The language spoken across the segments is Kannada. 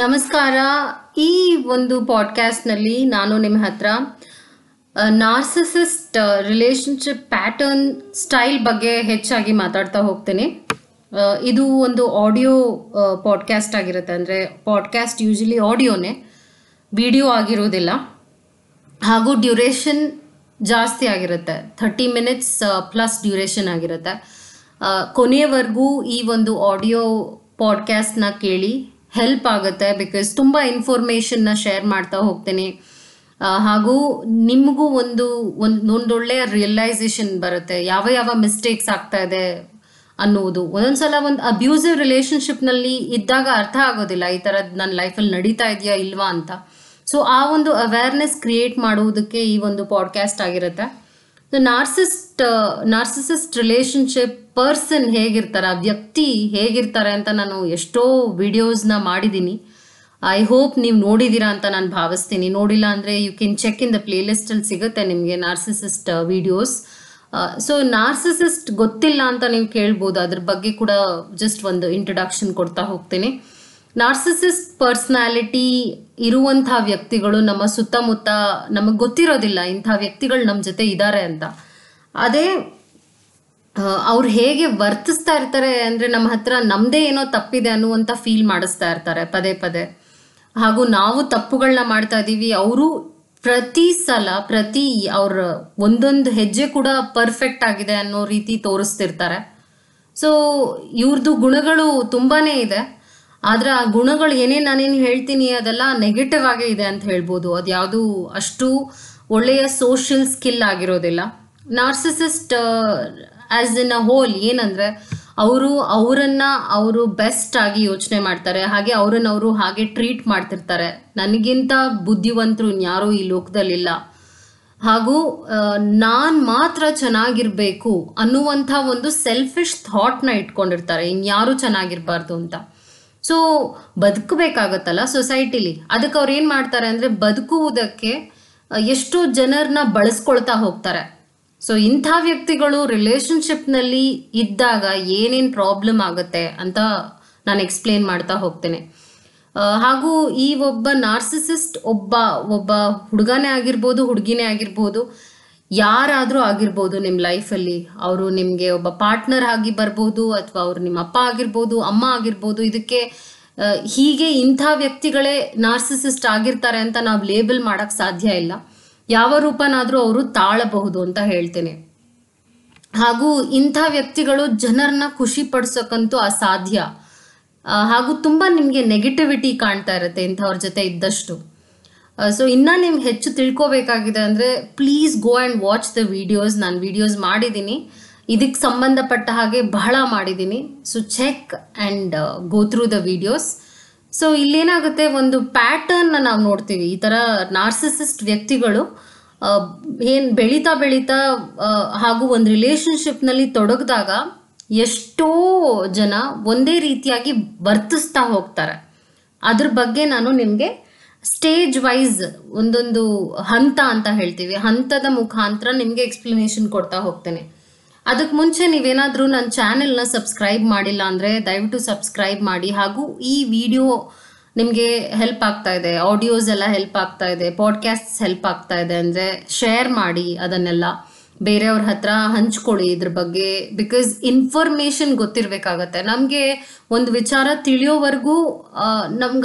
ನಮಸ್ಕಾರ ಈ ಒಂದು ಪಾಡ್ಕಾಸ್ಟ್ನಲ್ಲಿ ನಾನು ನಿಮ್ಮ ಹತ್ರ ನಾರ್ಸಸಿಸ್ಟ್ ರಿಲೇಶನ್ಶಿಪ್ ಪ್ಯಾಟರ್ನ್ ಸ್ಟೈಲ್ ಬಗ್ಗೆ ಹೆಚ್ಚಾಗಿ ಮಾತಾಡ್ತಾ ಹೋಗ್ತೇನೆ ಇದು ಒಂದು ಆಡಿಯೋ ಪಾಡ್ಕಾಸ್ಟ್ ಆಗಿರುತ್ತೆ ಅಂದರೆ ಪಾಡ್ಕಾಸ್ಟ್ ಯೂಶಲಿ ಆಡಿಯೋನೇ ವಿಡಿಯೋ ಆಗಿರೋದಿಲ್ಲ ಹಾಗೂ ಡ್ಯೂರೇಷನ್ ಜಾಸ್ತಿ ಆಗಿರುತ್ತೆ ಥರ್ಟಿ ಮಿನಿಟ್ಸ್ ಪ್ಲಸ್ ಡ್ಯೂರೇಷನ್ ಆಗಿರುತ್ತೆ ಕೊನೆಯವರೆಗೂ ಈ ಒಂದು ಆಡಿಯೋ ಪಾಡ್ಕ್ಯಾಸ್ಟ್ನ ಕೇಳಿ ಹೆಲ್ಪ್ ಆಗುತ್ತೆ ಬಿಕಾಸ್ ತುಂಬ ಇನ್ಫಾರ್ಮೇಷನ್ನ ಶೇರ್ ಮಾಡ್ತಾ ಹೋಗ್ತೇನೆ ಹಾಗೂ ನಿಮಗೂ ಒಂದು ಒಂದು ಒಂದೊಳ್ಳೆಯ ರಿಯಲೈಸೇಷನ್ ಬರುತ್ತೆ ಯಾವ ಯಾವ ಮಿಸ್ಟೇಕ್ಸ್ ಆಗ್ತಾ ಇದೆ ಅನ್ನೋದು ಒಂದೊಂದ್ಸಲ ಸಲ ಒಂದು ಅಬ್ಯೂಸಿವ್ ರಿಲೇಷನ್ಶಿಪ್ನಲ್ಲಿ ಇದ್ದಾಗ ಅರ್ಥ ಆಗೋದಿಲ್ಲ ಈ ಥರದ್ದು ನನ್ನ ಲೈಫಲ್ಲಿ ನಡೀತಾ ಇದೆಯಾ ಇಲ್ವಾ ಅಂತ ಸೊ ಆ ಒಂದು ಅವೇರ್ನೆಸ್ ಕ್ರಿಯೇಟ್ ಮಾಡುವುದಕ್ಕೆ ಈ ಒಂದು ಪಾಡ್ಕ್ಯಾಸ್ಟ್ ಆಗಿರುತ್ತೆ ನಾರ್ಸಿಸ್ಟ್ ನಾರ್ಸಿಸಿಸ್ಟ್ ರಿಲೇಷನ್ಶಿಪ್ ಪರ್ಸನ್ ಹೇಗಿರ್ತಾರೆ ಆ ವ್ಯಕ್ತಿ ಹೇಗಿರ್ತಾರೆ ಅಂತ ನಾನು ಎಷ್ಟೋ ನ ಮಾಡಿದ್ದೀನಿ ಐ ಹೋಪ್ ನೀವು ನೋಡಿದ್ದೀರಾ ಅಂತ ನಾನು ಭಾವಿಸ್ತೀನಿ ನೋಡಿಲ್ಲ ಅಂದರೆ you can check in the ಅಲ್ಲಿ ಸಿಗುತ್ತೆ ನಿಮಗೆ ನಾರ್ಸಿಸಿಸ್ಟ್ ವಿಡಿಯೋಸ್ ಸೊ ನಾರ್ಸಿಸಿಸ್ಟ್ ಗೊತ್ತಿಲ್ಲ ಅಂತ ನೀವು ಕೇಳ್ಬೋದು ಅದ್ರ ಬಗ್ಗೆ ಕೂಡ ಜಸ್ಟ್ ಒಂದು ಇಂಟ್ರಡಕ್ಷನ್ ಕೊಡ್ತಾ ಹೋಗ್ತೀನಿ ನಾರ್ಸಿಸಿಸ್ಟ್ ಪರ್ಸ್ನಾಲಿಟಿ ಇರುವಂತಹ ವ್ಯಕ್ತಿಗಳು ನಮ್ಮ ಸುತ್ತಮುತ್ತ ನಮಗೆ ಗೊತ್ತಿರೋದಿಲ್ಲ ಇಂಥ ವ್ಯಕ್ತಿಗಳು ನಮ್ಮ ಜೊತೆ ಇದ್ದಾರೆ ಅಂತ ಅದೇ ಅವ್ರು ಹೇಗೆ ವರ್ತಿಸ್ತಾ ಇರ್ತಾರೆ ಅಂದರೆ ನಮ್ಮ ಹತ್ರ ನಮ್ಮದೇ ಏನೋ ತಪ್ಪಿದೆ ಅನ್ನುವಂಥ ಫೀಲ್ ಮಾಡಿಸ್ತಾ ಇರ್ತಾರೆ ಪದೇ ಪದೇ ಹಾಗೂ ನಾವು ತಪ್ಪುಗಳನ್ನ ಮಾಡ್ತಾ ಇದ್ದೀವಿ ಅವರು ಪ್ರತಿ ಸಲ ಪ್ರತಿ ಅವ್ರ ಒಂದೊಂದು ಹೆಜ್ಜೆ ಕೂಡ ಪರ್ಫೆಕ್ಟ್ ಆಗಿದೆ ಅನ್ನೋ ರೀತಿ ತೋರಿಸ್ತಿರ್ತಾರೆ ಸೊ ಇವ್ರದ್ದು ಗುಣಗಳು ತುಂಬಾ ಇದೆ ಆದರೆ ಆ ಗುಣಗಳು ಏನೇ ನಾನೇನು ಹೇಳ್ತೀನಿ ಅದೆಲ್ಲ ನೆಗೆಟಿವ್ ಆಗೇ ಇದೆ ಅಂತ ಹೇಳ್ಬೋದು ಅದು ಅಷ್ಟು ಒಳ್ಳೆಯ ಸೋಷಿಯಲ್ ಸ್ಕಿಲ್ ಆಗಿರೋದಿಲ್ಲ narcissist as in a whole ಏನಂದ್ರೆ ಅವರು ಅವರನ್ನ ಅವರು ಬೆಸ್ಟ್ ಆಗಿ ಯೋಚನೆ ಮಾಡ್ತಾರೆ ಹಾಗೆ ಅವ್ರನ್ನ ಅವರು ಹಾಗೆ ಟ್ರೀಟ್ ಮಾಡ್ತಿರ್ತಾರೆ ನನಗಿಂತ ಬುದ್ಧಿವಂತರು ಯಾರೂ ಈ ಲೋಕದಲ್ಲಿಲ್ಲ ಹಾಗೂ ನಾನು ಮಾತ್ರ ಚೆನ್ನಾಗಿರ್ಬೇಕು ಅನ್ನುವಂಥ ಒಂದು ಸೆಲ್ಫಿಶ್ ಥಾಟ್ನ ಇಟ್ಕೊಂಡಿರ್ತಾರೆ ಇನ್ಯಾರು ಚೆನ್ನಾಗಿರ್ಬಾರ್ದು ಅಂತ ಸೊ ಬದುಕಬೇಕಾಗತ್ತಲ್ಲ ಸೊಸೈಟಿಲಿ ಅದಕ್ಕೆ ಅವ್ರು ಏನು ಮಾಡ್ತಾರೆ ಅಂದರೆ ಬದುಕುವುದಕ್ಕೆ ಎಷ್ಟೋ ಜನರನ್ನ ಬಳಸ್ಕೊಳ್ತಾ ಹೋಗ್ತಾರೆ ಸೊ ಇಂಥ ವ್ಯಕ್ತಿಗಳು ರಿಲೇಶನ್ಶಿಪ್ನಲ್ಲಿ ಇದ್ದಾಗ ಏನೇನು ಪ್ರಾಬ್ಲಮ್ ಆಗುತ್ತೆ ಅಂತ ನಾನು ಎಕ್ಸ್ಪ್ಲೇನ್ ಮಾಡ್ತಾ ಹೋಗ್ತೇನೆ ಹಾಗೂ ಈ ಒಬ್ಬ ನಾರ್ಸಿಸಿಸ್ಟ್ ಒಬ್ಬ ಒಬ್ಬ ಹುಡುಗನೇ ಆಗಿರ್ಬೋದು ಹುಡುಗಿನೇ ಆಗಿರ್ಬೋದು ಯಾರಾದರೂ ಆಗಿರ್ಬೋದು ನಿಮ್ಮ ಲೈಫಲ್ಲಿ ಅವರು ನಿಮಗೆ ಒಬ್ಬ ಪಾರ್ಟ್ನರ್ ಆಗಿ ಬರ್ಬೋದು ಅಥವಾ ಅವರು ನಿಮ್ಮ ಅಪ್ಪ ಆಗಿರ್ಬೋದು ಅಮ್ಮ ಆಗಿರ್ಬೋದು ಇದಕ್ಕೆ ಹೀಗೆ ಇಂಥ ವ್ಯಕ್ತಿಗಳೇ ನಾರ್ಸಿಸಿಸ್ಟ್ ಆಗಿರ್ತಾರೆ ಅಂತ ನಾವು ಲೇಬಲ್ ಮಾಡೋಕ್ಕೆ ಸಾಧ್ಯ ಇಲ್ಲ ಯಾವ ರೂಪನಾದರೂ ಅವರು ತಾಳಬಹುದು ಅಂತ ಹೇಳ್ತೇನೆ ಹಾಗೂ ಇಂಥ ವ್ಯಕ್ತಿಗಳು ಜನರನ್ನ ಖುಷಿ ಪಡಿಸೋಕ್ಕಂತೂ ಅಸಾಧ್ಯ ಹಾಗೂ ತುಂಬ ನಿಮಗೆ ನೆಗೆಟಿವಿಟಿ ಕಾಣ್ತಾ ಇರುತ್ತೆ ಇಂಥವ್ರ ಜೊತೆ ಇದ್ದಷ್ಟು ಸೊ ಇನ್ನ ನಿಮ್ಗೆ ಹೆಚ್ಚು ತಿಳ್ಕೋಬೇಕಾಗಿದೆ ಅಂದರೆ please go and watch the videos ನಾನು ವಿಡಿಯೋಸ್ ಮಾಡಿದ್ದೀನಿ ಇದಕ್ಕೆ ಸಂಬಂಧಪಟ್ಟ ಹಾಗೆ ಬಹಳ ಮಾಡಿದ್ದೀನಿ so check and go through the videos so ಇಲ್ಲೇನಾಗುತ್ತೆ ಒಂದು ಪ್ಯಾಟರ್ನ್ ನಾವು ನೋಡ್ತೀವಿ ಈ ಥರ ನಾರ್ಸಿಸಿಸ್ಟ್ ವ್ಯಕ್ತಿಗಳು ಏನು ಬೆಳೀತಾ ಬೆಳೀತಾ ಹಾಗೂ ಒಂದು ರಿಲೇಶನ್ಶಿಪ್ನಲ್ಲಿ ತೊಡಗಿದಾಗ ಎಷ್ಟೋ ಜನ ಒಂದೇ ರೀತಿಯಾಗಿ ವರ್ತಿಸ್ತಾ ಹೋಗ್ತಾರೆ ಅದ್ರ ಬಗ್ಗೆ ನಾನು ನಿಮಗೆ ಸ್ಟೇಜ್ ವೈಸ್ ಒಂದೊಂದು ಹಂತ ಅಂತ ಹೇಳ್ತೀವಿ ಹಂತದ ಮುಖಾಂತರ ನಿಮಗೆ ಎಕ್ಸ್ಪ್ಲನೇಷನ್ ಕೊಡ್ತಾ ಹೋಗ್ತೇನೆ ಅದಕ್ಕೆ ಮುಂಚೆ ನೀವೇನಾದರೂ ನನ್ನ ಚಾನೆಲ್ನ ಸಬ್ಸ್ಕ್ರೈಬ್ ಮಾಡಿಲ್ಲ ಅಂದರೆ ದಯವಿಟ್ಟು ಸಬ್ಸ್ಕ್ರೈಬ್ ಮಾಡಿ ಹಾಗೂ ಈ ವಿಡಿಯೋ ನಿಮಗೆ ಹೆಲ್ಪ್ ಆಗ್ತಾ ಇದೆ ಆಡಿಯೋಸ್ ಎಲ್ಲ ಹೆಲ್ಪ್ ಆಗ್ತಾ ಇದೆ ಪಾಡ್ಕ್ಯಾಸ್ಟ್ಸ್ ಹೆಲ್ಪ್ ಆಗ್ತಾ ಇದೆ ಅಂದರೆ ಶೇರ್ ಮಾಡಿ ಅದನ್ನೆಲ್ಲ ಬೇರೆಯವ್ರ ಹತ್ರ ಹಂಚ್ಕೊಳ್ಳಿ ಇದ್ರ ಬಗ್ಗೆ ಬಿಕಾಸ್ ಇನ್ಫಾರ್ಮೇಷನ್ ಗೊತ್ತಿರಬೇಕಾಗತ್ತೆ ನಮಗೆ ಒಂದು ವಿಚಾರ ತಿಳಿಯೋವರೆಗೂ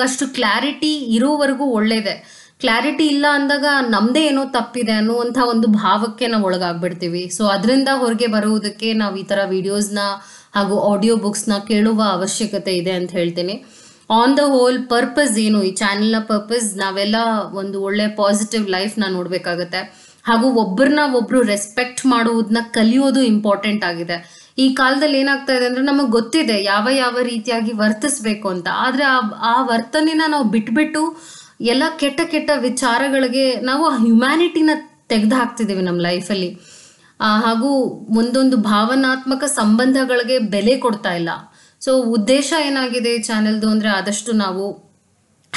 ಅಷ್ಟು ಕ್ಲಾರಿಟಿ ಇರೋವರೆಗೂ ಒಳ್ಳೆಯದೇ ಕ್ಲಾರಿಟಿ ಇಲ್ಲ ಅಂದಾಗ ನಮ್ದೇ ಏನೋ ತಪ್ಪಿದೆ ಅನ್ನುವಂಥ ಒಂದು ಭಾವಕ್ಕೆ ನಾವು ಒಳಗಾಗ್ಬಿಡ್ತೀವಿ ಸೊ ಅದರಿಂದ ಹೊರಗೆ ಬರುವುದಕ್ಕೆ ನಾವು ಈ ಥರ ವಿಡಿಯೋಸ್ನ ಹಾಗೂ ಆಡಿಯೋ ಬುಕ್ಸ್ನ ಕೇಳುವ ಅವಶ್ಯಕತೆ ಇದೆ ಅಂತ ಹೇಳ್ತೀನಿ ಆನ್ ದ ಹೋಲ್ ಪರ್ಪಸ್ ಏನು ಈ ಚಾನೆಲ್ನ ಪರ್ಪಸ್ ನಾವೆಲ್ಲ ಒಂದು ಒಳ್ಳೆ ಪಾಸಿಟಿವ್ ಲೈಫ್ನ ನೋಡ್ಬೇಕಾಗತ್ತೆ ಹಾಗೂ ಒಬ್ಬರನ್ನ ಒಬ್ರು ರೆಸ್ಪೆಕ್ಟ್ ಮಾಡುವುದನ್ನ ಕಲಿಯೋದು ಇಂಪಾರ್ಟೆಂಟ್ ಆಗಿದೆ ಈ ಕಾಲದಲ್ಲಿ ಏನಾಗ್ತಾ ಇದೆ ಅಂದ್ರೆ ನಮಗೆ ಗೊತ್ತಿದೆ ಯಾವ ಯಾವ ರೀತಿಯಾಗಿ ವರ್ತಿಸ್ಬೇಕು ಅಂತ ಆದ್ರೆ ಆ ಆ ವರ್ತನೆನ ನಾವು ಬಿಟ್ಬಿಟ್ಟು ಎಲ್ಲ ಕೆಟ್ಟ ಕೆಟ್ಟ ವಿಚಾರಗಳಿಗೆ ನಾವು ಹ್ಯುಮ್ಯಾನಿಟಿನ ತೆಗೆದು ಹಾಕ್ತಿದ್ದೀವಿ ನಮ್ಮ ಲೈಫಲ್ಲಿ ಹಾಗೂ ಒಂದೊಂದು ಭಾವನಾತ್ಮಕ ಸಂಬಂಧಗಳಿಗೆ ಬೆಲೆ ಕೊಡ್ತಾ ಇಲ್ಲ ಸೊ ಉದ್ದೇಶ ಏನಾಗಿದೆ ಈ ಚಾನೆಲ್ದು ಅಂದರೆ ಆದಷ್ಟು ನಾವು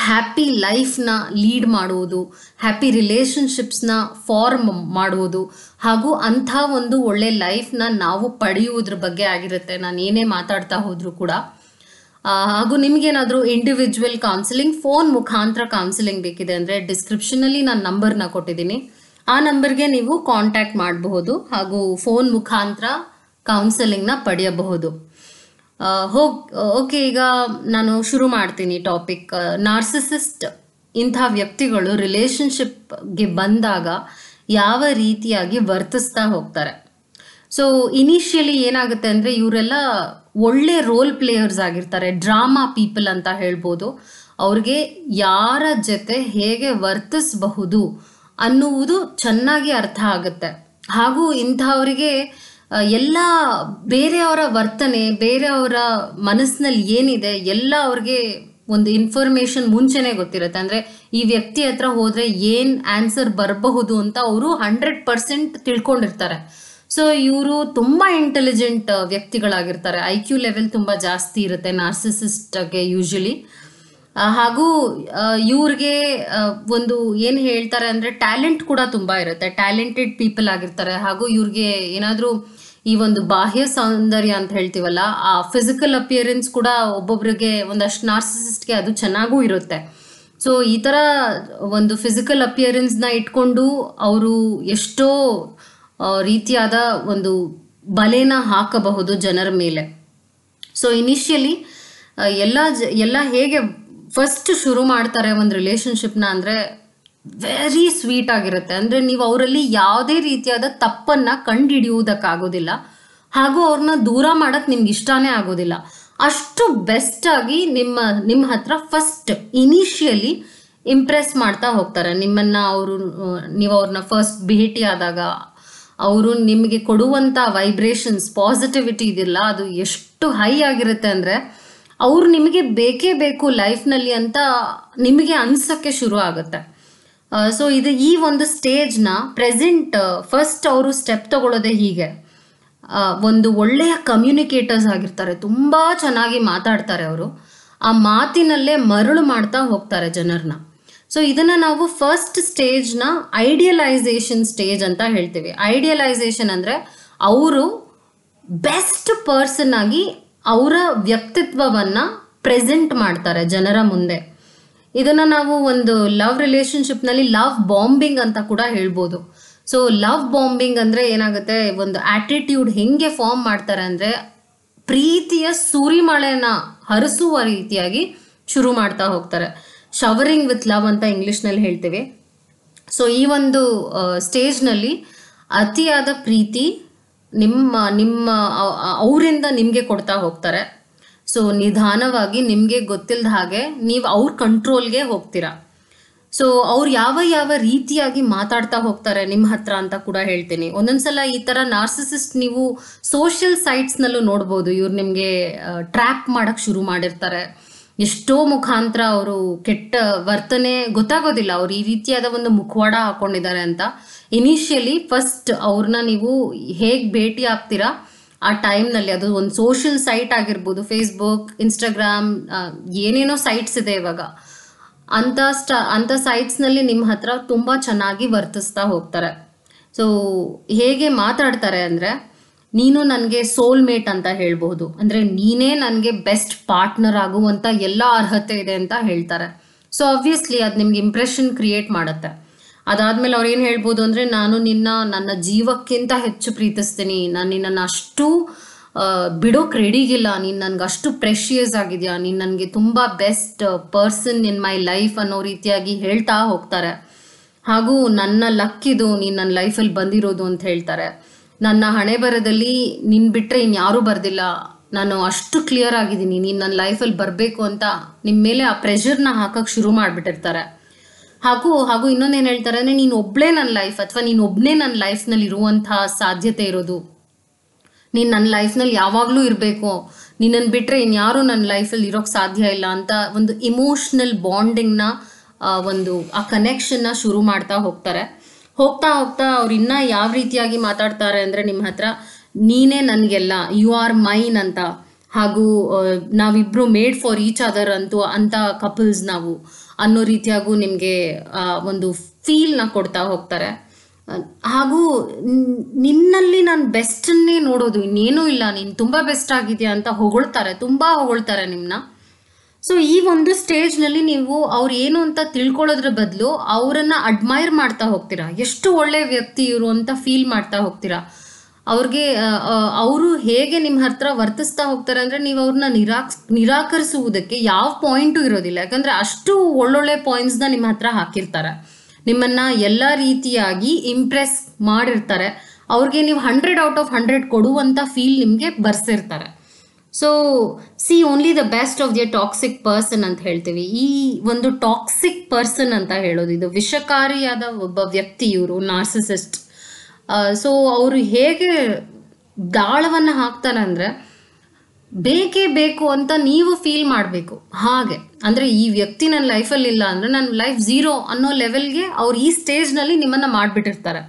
ಹ್ಯಾಪಿ ಲೈಫ್ನ ಲೀಡ್ ಮಾಡುವುದು ಹ್ಯಾಪಿ ರಿಲೇಷನ್ಶಿಪ್ಸ್ನ ಫಾರ್ಮ್ ಮಾಡುವುದು ಹಾಗೂ ಅಂಥ ಒಂದು ಒಳ್ಳೆ ಲೈಫ್ನ ನಾವು ಪಡೆಯುವುದ್ರ ಬಗ್ಗೆ ಆಗಿರುತ್ತೆ ನಾನು ಏನೇ ಮಾತಾಡ್ತಾ ಹೋದರೂ ಕೂಡ ಹಾಗೂ ಏನಾದರೂ ಇಂಡಿವಿಜುವಲ್ ಕೌನ್ಸಿಲಿಂಗ್ ಫೋನ್ ಮುಖಾಂತರ ಕೌನ್ಸಿಲಿಂಗ್ ಬೇಕಿದೆ ಅಂದರೆ ಡಿಸ್ಕ್ರಿಪ್ಷನಲ್ಲಿ ನಾನು ನಂಬರ್ನ ಕೊಟ್ಟಿದ್ದೀನಿ ಆ ನಂಬರ್ಗೆ ನೀವು ಕಾಂಟ್ಯಾಕ್ಟ್ ಮಾಡಬಹುದು ಹಾಗೂ ಫೋನ್ ಮುಖಾಂತರ ಕೌನ್ಸಿಲಿಂಗ್ನ ಪಡೆಯಬಹುದು ಓಕೆ ಈಗ ನಾನು ಶುರು ಮಾಡ್ತೀನಿ ಟಾಪಿಕ್ ನಾರ್ಸಿಸಿಸ್ಟ್ ಇಂಥ ವ್ಯಕ್ತಿಗಳು ರಿಲೇಷನ್ಶಿಪ್ಗೆ ಬಂದಾಗ ಯಾವ ರೀತಿಯಾಗಿ ವರ್ತಿಸ್ತಾ ಹೋಗ್ತಾರೆ ಸೊ ಇನಿಷಿಯಲಿ ಏನಾಗುತ್ತೆ ಅಂದರೆ ಇವರೆಲ್ಲ ಒಳ್ಳೆ ರೋಲ್ ಪ್ಲೇಯರ್ಸ್ ಆಗಿರ್ತಾರೆ ಡ್ರಾಮಾ ಪೀಪಲ್ ಅಂತ ಹೇಳ್ಬೋದು ಅವ್ರಿಗೆ ಯಾರ ಜೊತೆ ಹೇಗೆ ವರ್ತಿಸಬಹುದು ಅನ್ನುವುದು ಚೆನ್ನಾಗಿ ಅರ್ಥ ಆಗುತ್ತೆ ಹಾಗೂ ಇಂಥವರಿಗೆ ಎಲ್ಲ ಬೇರೆಯವರ ವರ್ತನೆ ಬೇರೆಯವರ ಮನಸ್ಸಿನಲ್ಲಿ ಏನಿದೆ ಎಲ್ಲ ಅವ್ರಿಗೆ ಒಂದು ಇನ್ಫಾರ್ಮೇಶನ್ ಮುಂಚೆನೆ ಗೊತ್ತಿರುತ್ತೆ ಅಂದರೆ ಈ ವ್ಯಕ್ತಿ ಹತ್ರ ಹೋದರೆ ಏನು ಆನ್ಸರ್ ಬರಬಹುದು ಅಂತ ಅವರು ಹಂಡ್ರೆಡ್ ಪರ್ಸೆಂಟ್ ತಿಳ್ಕೊಂಡಿರ್ತಾರೆ ಸೊ ಇವರು ತುಂಬ ಇಂಟೆಲಿಜೆಂಟ್ ವ್ಯಕ್ತಿಗಳಾಗಿರ್ತಾರೆ ಐ ಕ್ಯೂ ಲೆವೆಲ್ ತುಂಬ ಜಾಸ್ತಿ ಇರುತ್ತೆ ನಾರ್ಸಿಸಿಸ್ಟ್ಗೆ ಯೂಶಲಿ ಹಾಗೂ ಇವ್ರಿಗೆ ಒಂದು ಏನು ಹೇಳ್ತಾರೆ ಅಂದರೆ ಟ್ಯಾಲೆಂಟ್ ಕೂಡ ತುಂಬ ಇರುತ್ತೆ ಟ್ಯಾಲೆಂಟೆಡ್ ಪೀಪಲ್ ಆಗಿರ್ತಾರೆ ಹಾಗೂ ಇವ್ರಿಗೆ ಏನಾದರೂ ಈ ಒಂದು ಬಾಹ್ಯ ಸೌಂದರ್ಯ ಅಂತ ಹೇಳ್ತೀವಲ್ಲ ಆ ಫಿಸಿಕಲ್ ಅಪಿಯರೆನ್ಸ್ ಕೂಡ ಒಬ್ಬೊಬ್ರಿಗೆ ಒಂದಷ್ಟು ನಾರ್ಸಿಸಿಸ್ಟ್ಗೆ ಅದು ಚೆನ್ನಾಗೂ ಇರುತ್ತೆ ಸೊ ಈ ಥರ ಒಂದು ಫಿಸಿಕಲ್ ಅಪಿಯರೆನ್ಸ್ನ ಇಟ್ಕೊಂಡು ಅವರು ಎಷ್ಟೋ ರೀತಿಯಾದ ಒಂದು ಬಲೆನ ಹಾಕಬಹುದು ಜನರ ಮೇಲೆ ಸೊ ಇನಿಷಿಯಲಿ ಎಲ್ಲ ಜ ಎಲ್ಲ ಹೇಗೆ ಫಸ್ಟ್ ಶುರು ಮಾಡ್ತಾರೆ ಒಂದು ರಿಲೇಶನ್ಶಿಪ್ನ ಅಂದರೆ ವೆರಿ ಸ್ವೀಟ್ ಆಗಿರುತ್ತೆ ಅಂದರೆ ನೀವು ಅವರಲ್ಲಿ ಯಾವುದೇ ರೀತಿಯಾದ ತಪ್ಪನ್ನು ಕಂಡುಹಿಡಿಯುವುದಕ್ಕಾಗೋದಿಲ್ಲ ಹಾಗೂ ಅವ್ರನ್ನ ದೂರ ಮಾಡೋಕ್ಕೆ ನಿಮ್ಗೆ ಇಷ್ಟನೇ ಆಗೋದಿಲ್ಲ ಅಷ್ಟು ಬೆಸ್ಟಾಗಿ ನಿಮ್ಮ ನಿಮ್ಮ ಹತ್ರ ಫಸ್ಟ್ ಇನಿಷಿಯಲಿ ಇಂಪ್ರೆಸ್ ಮಾಡ್ತಾ ಹೋಗ್ತಾರೆ ನಿಮ್ಮನ್ನು ಅವರು ನೀವು ಅವ್ರನ್ನ ಫಸ್ಟ್ ಭೇಟಿಯಾದಾಗ ಆದಾಗ ಅವರು ನಿಮಗೆ ಕೊಡುವಂಥ ವೈಬ್ರೇಷನ್ಸ್ ಪಾಸಿಟಿವಿಟಿ ಇದೆಯಲ್ಲ ಅದು ಎಷ್ಟು ಹೈ ಆಗಿರುತ್ತೆ ಅಂದರೆ ಅವ್ರು ನಿಮಗೆ ಬೇಕೇ ಬೇಕು ಲೈಫ್ನಲ್ಲಿ ಅಂತ ನಿಮಗೆ ಅನ್ಸೋಕ್ಕೆ ಶುರು ಆಗುತ್ತೆ ಸೊ ಇದು ಈ ಒಂದು ಸ್ಟೇಜ್ನ ಪ್ರೆಸೆಂಟ್ ಫಸ್ಟ್ ಅವರು ಸ್ಟೆಪ್ ತಗೊಳ್ಳೋದೆ ಹೀಗೆ ಒಂದು ಒಳ್ಳೆಯ ಕಮ್ಯುನಿಕೇಟರ್ಸ್ ಆಗಿರ್ತಾರೆ ತುಂಬ ಚೆನ್ನಾಗಿ ಮಾತಾಡ್ತಾರೆ ಅವರು ಆ ಮಾತಿನಲ್ಲೇ ಮರಳು ಮಾಡ್ತಾ ಹೋಗ್ತಾರೆ ಜನರನ್ನ ಸೊ ಇದನ್ನ ನಾವು ಫಸ್ಟ್ ಸ್ಟೇಜ್ನ ಐಡಿಯಲೈಸೇಷನ್ ಸ್ಟೇಜ್ ಅಂತ ಹೇಳ್ತೀವಿ ಐಡಿಯಲೈಸೇಷನ್ ಅಂದರೆ ಅವರು ಬೆಸ್ಟ್ ಪರ್ಸನ್ ಆಗಿ ಅವರ ವ್ಯಕ್ತಿತ್ವವನ್ನು ಪ್ರೆಸೆಂಟ್ ಮಾಡ್ತಾರೆ ಜನರ ಮುಂದೆ ಇದನ್ನು ನಾವು ಒಂದು ಲವ್ ನಲ್ಲಿ ಲವ್ ಬಾಂಬಿಂಗ್ ಅಂತ ಕೂಡ ಹೇಳ್ಬೋದು ಸೊ ಲವ್ ಬಾಂಬಿಂಗ್ ಅಂದರೆ ಏನಾಗುತ್ತೆ ಒಂದು ಆಟಿಟ್ಯೂಡ್ ಹೆಂಗೆ ಫಾರ್ಮ್ ಮಾಡ್ತಾರೆ ಅಂದರೆ ಪ್ರೀತಿಯ ಸುರಿಮಳೆನ ಹರಿಸುವ ರೀತಿಯಾಗಿ ಶುರು ಮಾಡ್ತಾ ಹೋಗ್ತಾರೆ ಶವರಿಂಗ್ ವಿತ್ ಲವ್ ಅಂತ ಇಂಗ್ಲೀಷ್ನಲ್ಲಿ ಹೇಳ್ತೇವೆ ಸೊ ಈ ಒಂದು ಸ್ಟೇಜ್ನಲ್ಲಿ ಅತಿಯಾದ ಪ್ರೀತಿ ನಿಮ್ಮ ನಿಮ್ಮ ಅವರಿಂದ ನಿಮಗೆ ಕೊಡ್ತಾ ಹೋಗ್ತಾರೆ ಸೊ ನಿಧಾನವಾಗಿ ನಿಮಗೆ ಗೊತ್ತಿಲ್ಲದ ಹಾಗೆ ನೀವು ಅವ್ರ ಕಂಟ್ರೋಲ್ಗೆ ಹೋಗ್ತೀರಾ ಸೊ ಅವ್ರು ಯಾವ ಯಾವ ರೀತಿಯಾಗಿ ಮಾತಾಡ್ತಾ ಹೋಗ್ತಾರೆ ನಿಮ್ಮ ಹತ್ರ ಅಂತ ಕೂಡ ಹೇಳ್ತೀನಿ ಒಂದೊಂದ್ಸಲ ಈ ಥರ ನಾರ್ಸಿಸಿಸ್ಟ್ ನೀವು ಸೋಷಿಯಲ್ ಸೈಟ್ಸ್ನಲ್ಲೂ ನೋಡ್ಬೋದು ಇವ್ರು ನಿಮಗೆ ಟ್ರ್ಯಾಪ್ ಮಾಡೋಕ್ಕೆ ಶುರು ಮಾಡಿರ್ತಾರೆ ಎಷ್ಟೋ ಮುಖಾಂತರ ಅವರು ಕೆಟ್ಟ ವರ್ತನೆ ಗೊತ್ತಾಗೋದಿಲ್ಲ ಅವ್ರು ಈ ರೀತಿಯಾದ ಒಂದು ಮುಖವಾಡ ಹಾಕೊಂಡಿದ್ದಾರೆ ಅಂತ ಇನಿಷಿಯಲಿ ಫಸ್ಟ್ ಅವ್ರನ್ನ ನೀವು ಹೇಗೆ ಭೇಟಿ ಆಗ್ತೀರಾ ಆ ಟೈಮ್ನಲ್ಲಿ ಅದು ಒಂದು ಸೋಷಿಯಲ್ ಸೈಟ್ ಆಗಿರ್ಬೋದು ಫೇಸ್ಬುಕ್ ಇನ್ಸ್ಟಾಗ್ರಾಮ್ ಏನೇನೋ ಸೈಟ್ಸ್ ಇದೆ ಇವಾಗ ಅಂಥ ಅಂತ ಅಂಥ ಸೈಟ್ಸ್ನಲ್ಲಿ ನಿಮ್ಮ ಹತ್ರ ತುಂಬ ಚೆನ್ನಾಗಿ ವರ್ತಿಸ್ತಾ ಹೋಗ್ತಾರೆ ಸೊ ಹೇಗೆ ಮಾತಾಡ್ತಾರೆ ಅಂದರೆ ನೀನು ನನಗೆ ಸೋಲ್ಮೇಟ್ ಅಂತ ಹೇಳ್ಬಹುದು ಅಂದರೆ ನೀನೇ ನನಗೆ ಬೆಸ್ಟ್ ಪಾರ್ಟ್ನರ್ ಆಗುವಂಥ ಎಲ್ಲ ಅರ್ಹತೆ ಇದೆ ಅಂತ ಹೇಳ್ತಾರೆ ಸೊ ಆಬ್ವಿಯಸ್ಲಿ ಅದು ನಿಮ್ಗೆ ಇಂಪ್ರೆಷನ್ ಕ್ರಿಯೇಟ್ ಮಾಡುತ್ತೆ ಅದಾದಮೇಲೆ ಅವ್ರು ಏನು ಹೇಳ್ಬೋದು ಅಂದರೆ ನಾನು ನಿನ್ನ ನನ್ನ ಜೀವಕ್ಕಿಂತ ಹೆಚ್ಚು ಪ್ರೀತಿಸ್ತೀನಿ ನಾನು ನಿನ್ನನ್ನು ಅಷ್ಟು ಬಿಡೋಕೆ ರೆಡಿಗಿಲ್ಲ ನೀನು ನನಗೆ ಅಷ್ಟು ಪ್ರೆಷಿಯಸ್ ಆಗಿದೆಯಾ ನೀನು ನನಗೆ ತುಂಬ best person in my life ಅನ್ನೋ ರೀತಿಯಾಗಿ ಹೇಳ್ತಾ ಹೋಗ್ತಾರೆ ಹಾಗೂ ನನ್ನ ಲಕ್ಕಿದು ನೀನು ನನ್ನ ಲೈಫಲ್ಲಿ ಬಂದಿರೋದು ಅಂತ ಹೇಳ್ತಾರೆ ನನ್ನ ಹಣೆ ಬರದಲ್ಲಿ ನಿನ್ ಬಿಟ್ರೆ ಇನ್ಯಾರು ಬರ್ದಿಲ್ಲ ನಾನು ಅಷ್ಟು ಕ್ಲಿಯರ್ ಆಗಿದ್ದೀನಿ ನೀನು ನನ್ನ ಲೈಫಲ್ಲಿ ಬರಬೇಕು ಅಂತ ನಿಮ್ಮ ಮೇಲೆ ಆ ಪ್ರೆಷರ್ನ ಹಾಕಕ್ಕೆ ಶುರು ಮಾಡಿಬಿಟ್ಟಿರ್ತಾರೆ ಹಾಗೂ ಹಾಗೂ ಇನ್ನೊಂದೇನು ಹೇಳ್ತಾರೆ ಅಂದರೆ ನೀನು ಒಬ್ಬಳೇ ನನ್ನ ಲೈಫ್ ಅಥವಾ ನೀನು ಒಬ್ಬನೇ ನನ್ನ ಲೈಫ್ನಲ್ಲಿ ಇರುವಂತಹ ಸಾಧ್ಯತೆ ಇರೋದು ನೀನು ನನ್ನ ಲೈಫ್ನಲ್ಲಿ ಯಾವಾಗಲೂ ಇರಬೇಕು ನಿನ್ನನ್ನು ಬಿಟ್ಟರೆ ಇನ್ಯಾರು ನನ್ನ ಲೈಫಲ್ಲಿ ಇರೋಕ್ಕೆ ಸಾಧ್ಯ ಇಲ್ಲ ಅಂತ ಒಂದು ಇಮೋಷ್ನಲ್ ಬಾಂಡಿಂಗ್ನ ಒಂದು ಆ ಕನೆಕ್ಷನ್ನ ಶುರು ಮಾಡ್ತಾ ಹೋಗ್ತಾರೆ ಹೋಗ್ತಾ ಹೋಗ್ತಾ ಅವ್ರು ಇನ್ನ ಯಾವ ರೀತಿಯಾಗಿ ಮಾತಾಡ್ತಾರೆ ಅಂದರೆ ನಿಮ್ಮ ಹತ್ರ ನೀನೇ ನನಗೆಲ್ಲ ಯು ಆರ್ ಮೈನ್ ಅಂತ ಹಾಗೂ ನಾವಿಬ್ರು ಮೇಡ್ ಫಾರ್ ಈಚ್ ಅದರ್ ಅಂತೂ ಅಂತ ಕಪಲ್ಸ್ ನಾವು ಅನ್ನೋ ರೀತಿಯಾಗೂ ನಿಮಗೆ ಒಂದು ಫೀಲ್ನ ಕೊಡ್ತಾ ಹೋಗ್ತಾರೆ ಹಾಗೂ ನಿನ್ನಲ್ಲಿ ನಾನು ಬೆಸ್ಟನ್ನೇ ನೋಡೋದು ಇನ್ನೇನೂ ಇಲ್ಲ ನೀನು ತುಂಬ ಬೆಸ್ಟ್ ಆಗಿದೆಯಾ ಅಂತ ಹೊಗಳ್ತಾರೆ ತುಂಬ ಹೊಗಳ್ತಾರೆ ನಿಮ್ಮನ್ನ ಸೊ ಈ ಒಂದು ಸ್ಟೇಜ್ ನಲ್ಲಿ ನೀವು ಅವ್ರು ಏನು ಅಂತ ತಿಳ್ಕೊಳ್ಳೋದ್ರ ಬದಲು ಅವರನ್ನ ಅಡ್ಮೈರ್ ಮಾಡ್ತಾ ಹೋಗ್ತೀರಾ ಎಷ್ಟು ಒಳ್ಳೆ ವ್ಯಕ್ತಿ ಇವರು ಅಂತ ಫೀಲ್ ಮಾಡ್ತಾ ಹೋಗ್ತೀರಾ ಅವ್ರಿಗೆ ಅವರು ಹೇಗೆ ನಿಮ್ಮ ಹತ್ರ ವರ್ತಿಸ್ತಾ ಹೋಗ್ತಾರೆ ಅಂದ್ರೆ ನೀವು ಅವ್ರನ್ನ ನಿರಾಕ್ಸ್ ನಿರಾಕರಿಸುವುದಕ್ಕೆ ಯಾವ ಪಾಯಿಂಟು ಇರೋದಿಲ್ಲ ಯಾಕಂದರೆ ಅಷ್ಟು ಒಳ್ಳೊಳ್ಳೆ ಪಾಯಿಂಟ್ಸ್ನ ನಿಮ್ಮ ಹತ್ರ ಹಾಕಿರ್ತಾರೆ ನಿಮ್ಮನ್ನ ಎಲ್ಲ ರೀತಿಯಾಗಿ ಇಂಪ್ರೆಸ್ ಮಾಡಿರ್ತಾರೆ ಅವ್ರಿಗೆ ನೀವು ಹಂಡ್ರೆಡ್ ಔಟ್ ಆಫ್ ಹಂಡ್ರೆಡ್ ಕೊಡುವಂಥ ಫೀಲ್ ನಿಮಗೆ ಬರ್ಸಿರ್ತಾರೆ so see only the best of the toxic person ಅಂತ ಹೇಳ್ತೀವಿ ಈ ಒಂದು ಟಾಕ್ಸಿಕ್ ಪರ್ಸನ್ ಅಂತ ಹೇಳೋದು ಇದು ವಿಷಕಾರಿಯಾದ ಒಬ್ಬ ವ್ಯಕ್ತಿ ಇವರು ನಾರ್ಸಿಸಿಸ್ಟ್ ಸೊ ಅವರು ಹೇಗೆ ದಾಳವನ್ನು ಹಾಕ್ತಾರೆ ಅಂದರೆ ಬೇಕೇ ಬೇಕು ಅಂತ ನೀವು ಫೀಲ್ ಮಾಡಬೇಕು ಹಾಗೆ ಅಂದರೆ ಈ ವ್ಯಕ್ತಿ ನನ್ನ ಲೈಫಲ್ಲಿ ಇಲ್ಲ ಅಂದರೆ ನನ್ನ ಲೈಫ್ ಜೀರೋ ಅನ್ನೋ ಲೆವೆಲ್ಗೆ ಅವ್ರು ಈ ಸ್ಟೇಜ್ನಲ್ಲಿ ನಿಮ್ಮನ್ನು ಮಾಡಿಬಿಟ್ಟಿರ್ತಾರೆ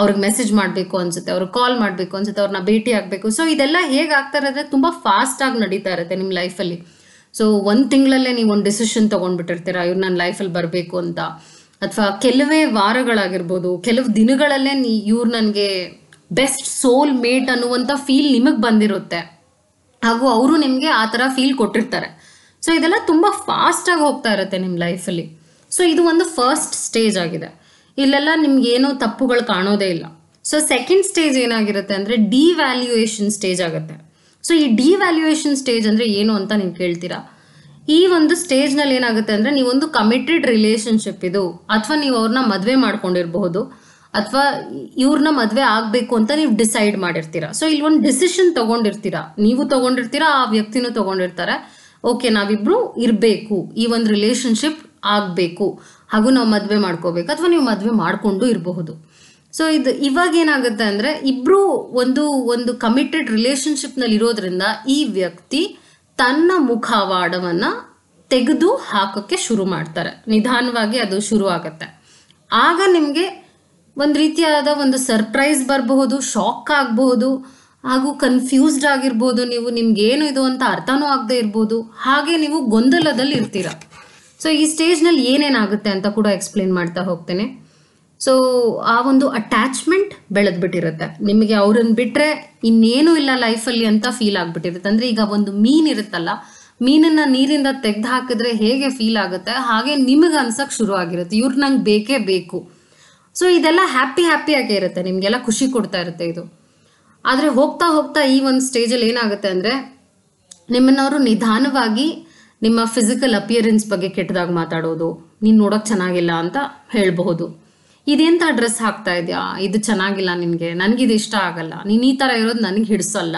ಅವ್ರಿಗೆ ಮೆಸೇಜ್ ಮಾಡಬೇಕು ಅನ್ಸುತ್ತೆ ಅವ್ರಿಗೆ ಕಾಲ್ ಮಾಡಬೇಕು ಅನ್ಸುತ್ತೆ ಅವ್ರನ್ನ ಭೇಟಿ ಆಗಬೇಕು ಸೊ ಇದೆಲ್ಲ ಹೇಗೆ ಆಗ್ತಾ ಇರೋದ್ರೆ ತುಂಬ ಫಾಸ್ಟಾಗಿ ನಡೀತಾ ಇರುತ್ತೆ ನಿಮ್ಮ ಲೈಫಲ್ಲಿ ಸೊ ಒಂದು ತಿಂಗಳಲ್ಲೇ ನೀವು ಒಂದು ಡಿಸಿಷನ್ ತೊಗೊಂಡ್ಬಿಟ್ಟಿರ್ತೀರ ಇವ್ರು ನನ್ನ ಲೈಫಲ್ಲಿ ಬರಬೇಕು ಅಂತ ಅಥವಾ ಕೆಲವೇ ವಾರಗಳಾಗಿರ್ಬೋದು ಕೆಲವು ದಿನಗಳಲ್ಲೇ ನೀ ಇವ್ರು ನನಗೆ ಬೆಸ್ಟ್ ಸೋಲ್ ಮೇಟ್ ಅನ್ನುವಂಥ ಫೀಲ್ ನಿಮಗೆ ಬಂದಿರುತ್ತೆ ಹಾಗೂ ಅವರು ನಿಮಗೆ ಆ ಥರ ಫೀಲ್ ಕೊಟ್ಟಿರ್ತಾರೆ ಸೊ ಇದೆಲ್ಲ ತುಂಬ ಫಾಸ್ಟಾಗಿ ಹೋಗ್ತಾ ಇರುತ್ತೆ ನಿಮ್ಮ ಲೈಫಲ್ಲಿ ಸೊ ಇದು ಒಂದು ಫಸ್ಟ್ ಸ್ಟೇಜ್ ಆಗಿದೆ ಇಲ್ಲೆಲ್ಲ ನಿಮ್ಗೆ ಏನೋ ತಪ್ಪುಗಳು ಕಾಣೋದೇ ಇಲ್ಲ ಸೊ ಸೆಕೆಂಡ್ ಸ್ಟೇಜ್ ಏನಾಗಿರುತ್ತೆ ಅಂದರೆ ಡಿವ್ಯಾಲ್ಯೂಯೇಷನ್ ಸ್ಟೇಜ್ ಆಗುತ್ತೆ ಸೊ ಈ ಡಿವ್ಯಾಲ್ಯೂಯೇಷನ್ ಸ್ಟೇಜ್ ಅಂದರೆ ಏನು ಅಂತ ನೀವು ಕೇಳ್ತೀರಾ ಈ ಒಂದು ಸ್ಟೇಜ್ನಲ್ಲಿ ಏನಾಗುತ್ತೆ ಅಂದರೆ ನೀವೊಂದು ಕಮಿಟೆಡ್ ರಿಲೇಶನ್ಶಿಪ್ ಇದು ಅಥವಾ ನೀವು ಅವ್ರನ್ನ ಮದುವೆ ಮಾಡ್ಕೊಂಡಿರಬಹುದು ಅಥವಾ ಇವ್ರನ್ನ ಮದುವೆ ಆಗಬೇಕು ಅಂತ ನೀವು ಡಿಸೈಡ್ ಮಾಡಿರ್ತೀರಾ ಸೊ ಇಲ್ಲಿ ಒಂದು ಡಿಸಿಷನ್ ತಗೊಂಡಿರ್ತೀರಾ ನೀವು ತಗೊಂಡಿರ್ತೀರಾ ಆ ವ್ಯಕ್ತಿನೂ ತಗೊಂಡಿರ್ತಾರೆ ಓಕೆ ನಾವಿಬ್ರು ಇರಬೇಕು ಈ ಒಂದು ರಿಲೇಶನ್ಶಿಪ್ ಆಗಬೇಕು ಹಾಗೂ ನಾವು ಮದುವೆ ಮಾಡ್ಕೋಬೇಕು ಅಥವಾ ನೀವು ಮದುವೆ ಮಾಡಿಕೊಂಡು ಇರಬಹುದು ಸೊ ಇದು ಇವಾಗ ಏನಾಗುತ್ತೆ ಅಂದರೆ ಇಬ್ಬರು ಒಂದು ಒಂದು ಕಮಿಟೆಡ್ ರಿಲೇಷನ್ಶಿಪ್ನಲ್ಲಿ ಇರೋದ್ರಿಂದ ಈ ವ್ಯಕ್ತಿ ತನ್ನ ಮುಖವಾಡವನ್ನು ತೆಗೆದು ಹಾಕೋಕ್ಕೆ ಶುರು ಮಾಡ್ತಾರೆ ನಿಧಾನವಾಗಿ ಅದು ಶುರು ಆಗುತ್ತೆ ಆಗ ನಿಮಗೆ ಒಂದು ರೀತಿಯಾದ ಒಂದು ಸರ್ಪ್ರೈಸ್ ಬರಬಹುದು ಶಾಕ್ ಆಗಬಹುದು ಹಾಗೂ ಕನ್ಫ್ಯೂಸ್ಡ್ ಆಗಿರ್ಬೋದು ನೀವು ಏನು ಇದು ಅಂತ ಅರ್ಥನೂ ಆಗದೆ ಇರ್ಬೋದು ಹಾಗೆ ನೀವು ಗೊಂದಲದಲ್ಲಿ ಇರ್ತೀರ ಸೊ ಈ ಸ್ಟೇಜ್ನಲ್ಲಿ ಏನೇನಾಗುತ್ತೆ ಅಂತ ಕೂಡ ಎಕ್ಸ್ಪ್ಲೇನ್ ಮಾಡ್ತಾ ಹೋಗ್ತೇನೆ ಸೊ ಆ ಒಂದು ಅಟ್ಯಾಚ್ಮೆಂಟ್ ಬೆಳೆದ್ಬಿಟ್ಟಿರುತ್ತೆ ನಿಮಗೆ ಅವ್ರನ್ನ ಬಿಟ್ಟರೆ ಇನ್ನೇನು ಇಲ್ಲ ಲೈಫಲ್ಲಿ ಅಂತ ಫೀಲ್ ಆಗ್ಬಿಟ್ಟಿರುತ್ತೆ ಅಂದರೆ ಈಗ ಒಂದು ಮೀನ್ ಇರುತ್ತಲ್ಲ ಮೀನನ್ನು ನೀರಿಂದ ತೆಗೆದು ಹಾಕಿದ್ರೆ ಹೇಗೆ ಫೀಲ್ ಆಗುತ್ತೆ ಹಾಗೆ ನಿಮಗೆ ಅನ್ಸಕ್ಕೆ ಶುರು ಆಗಿರುತ್ತೆ ಇವ್ರು ನಂಗೆ ಬೇಕೇ ಬೇಕು ಸೊ ಇದೆಲ್ಲ ಹ್ಯಾಪಿ ಹ್ಯಾಪಿಯಾಗೇ ಇರುತ್ತೆ ನಿಮಗೆಲ್ಲ ಖುಷಿ ಕೊಡ್ತಾ ಇರುತ್ತೆ ಇದು ಆದರೆ ಹೋಗ್ತಾ ಹೋಗ್ತಾ ಈ ಒಂದು ಸ್ಟೇಜಲ್ಲಿ ಏನಾಗುತ್ತೆ ಅಂದರೆ ನಿಮ್ಮನ್ನವರು ನಿಧಾನವಾಗಿ ನಿಮ್ಮ ಫಿಸಿಕಲ್ ಅಪಿಯರೆನ್ಸ್ ಬಗ್ಗೆ ಕೆಟ್ಟದಾಗ ಮಾತಾಡೋದು ನೀನು ನೋಡೋಕೆ ಚೆನ್ನಾಗಿಲ್ಲ ಅಂತ ಹೇಳಬಹುದು ಇದೆಂಥ ಡ್ರೆಸ್ ಹಾಕ್ತಾ ಇದೆಯಾ ಇದು ಚೆನ್ನಾಗಿಲ್ಲ ನಿನಗೆ ನನಗಿದು ಇಷ್ಟ ಆಗಲ್ಲ ನೀನು ಈ ಥರ ಇರೋದು ನನಗೆ ಹಿಡಿಸಲ್ಲ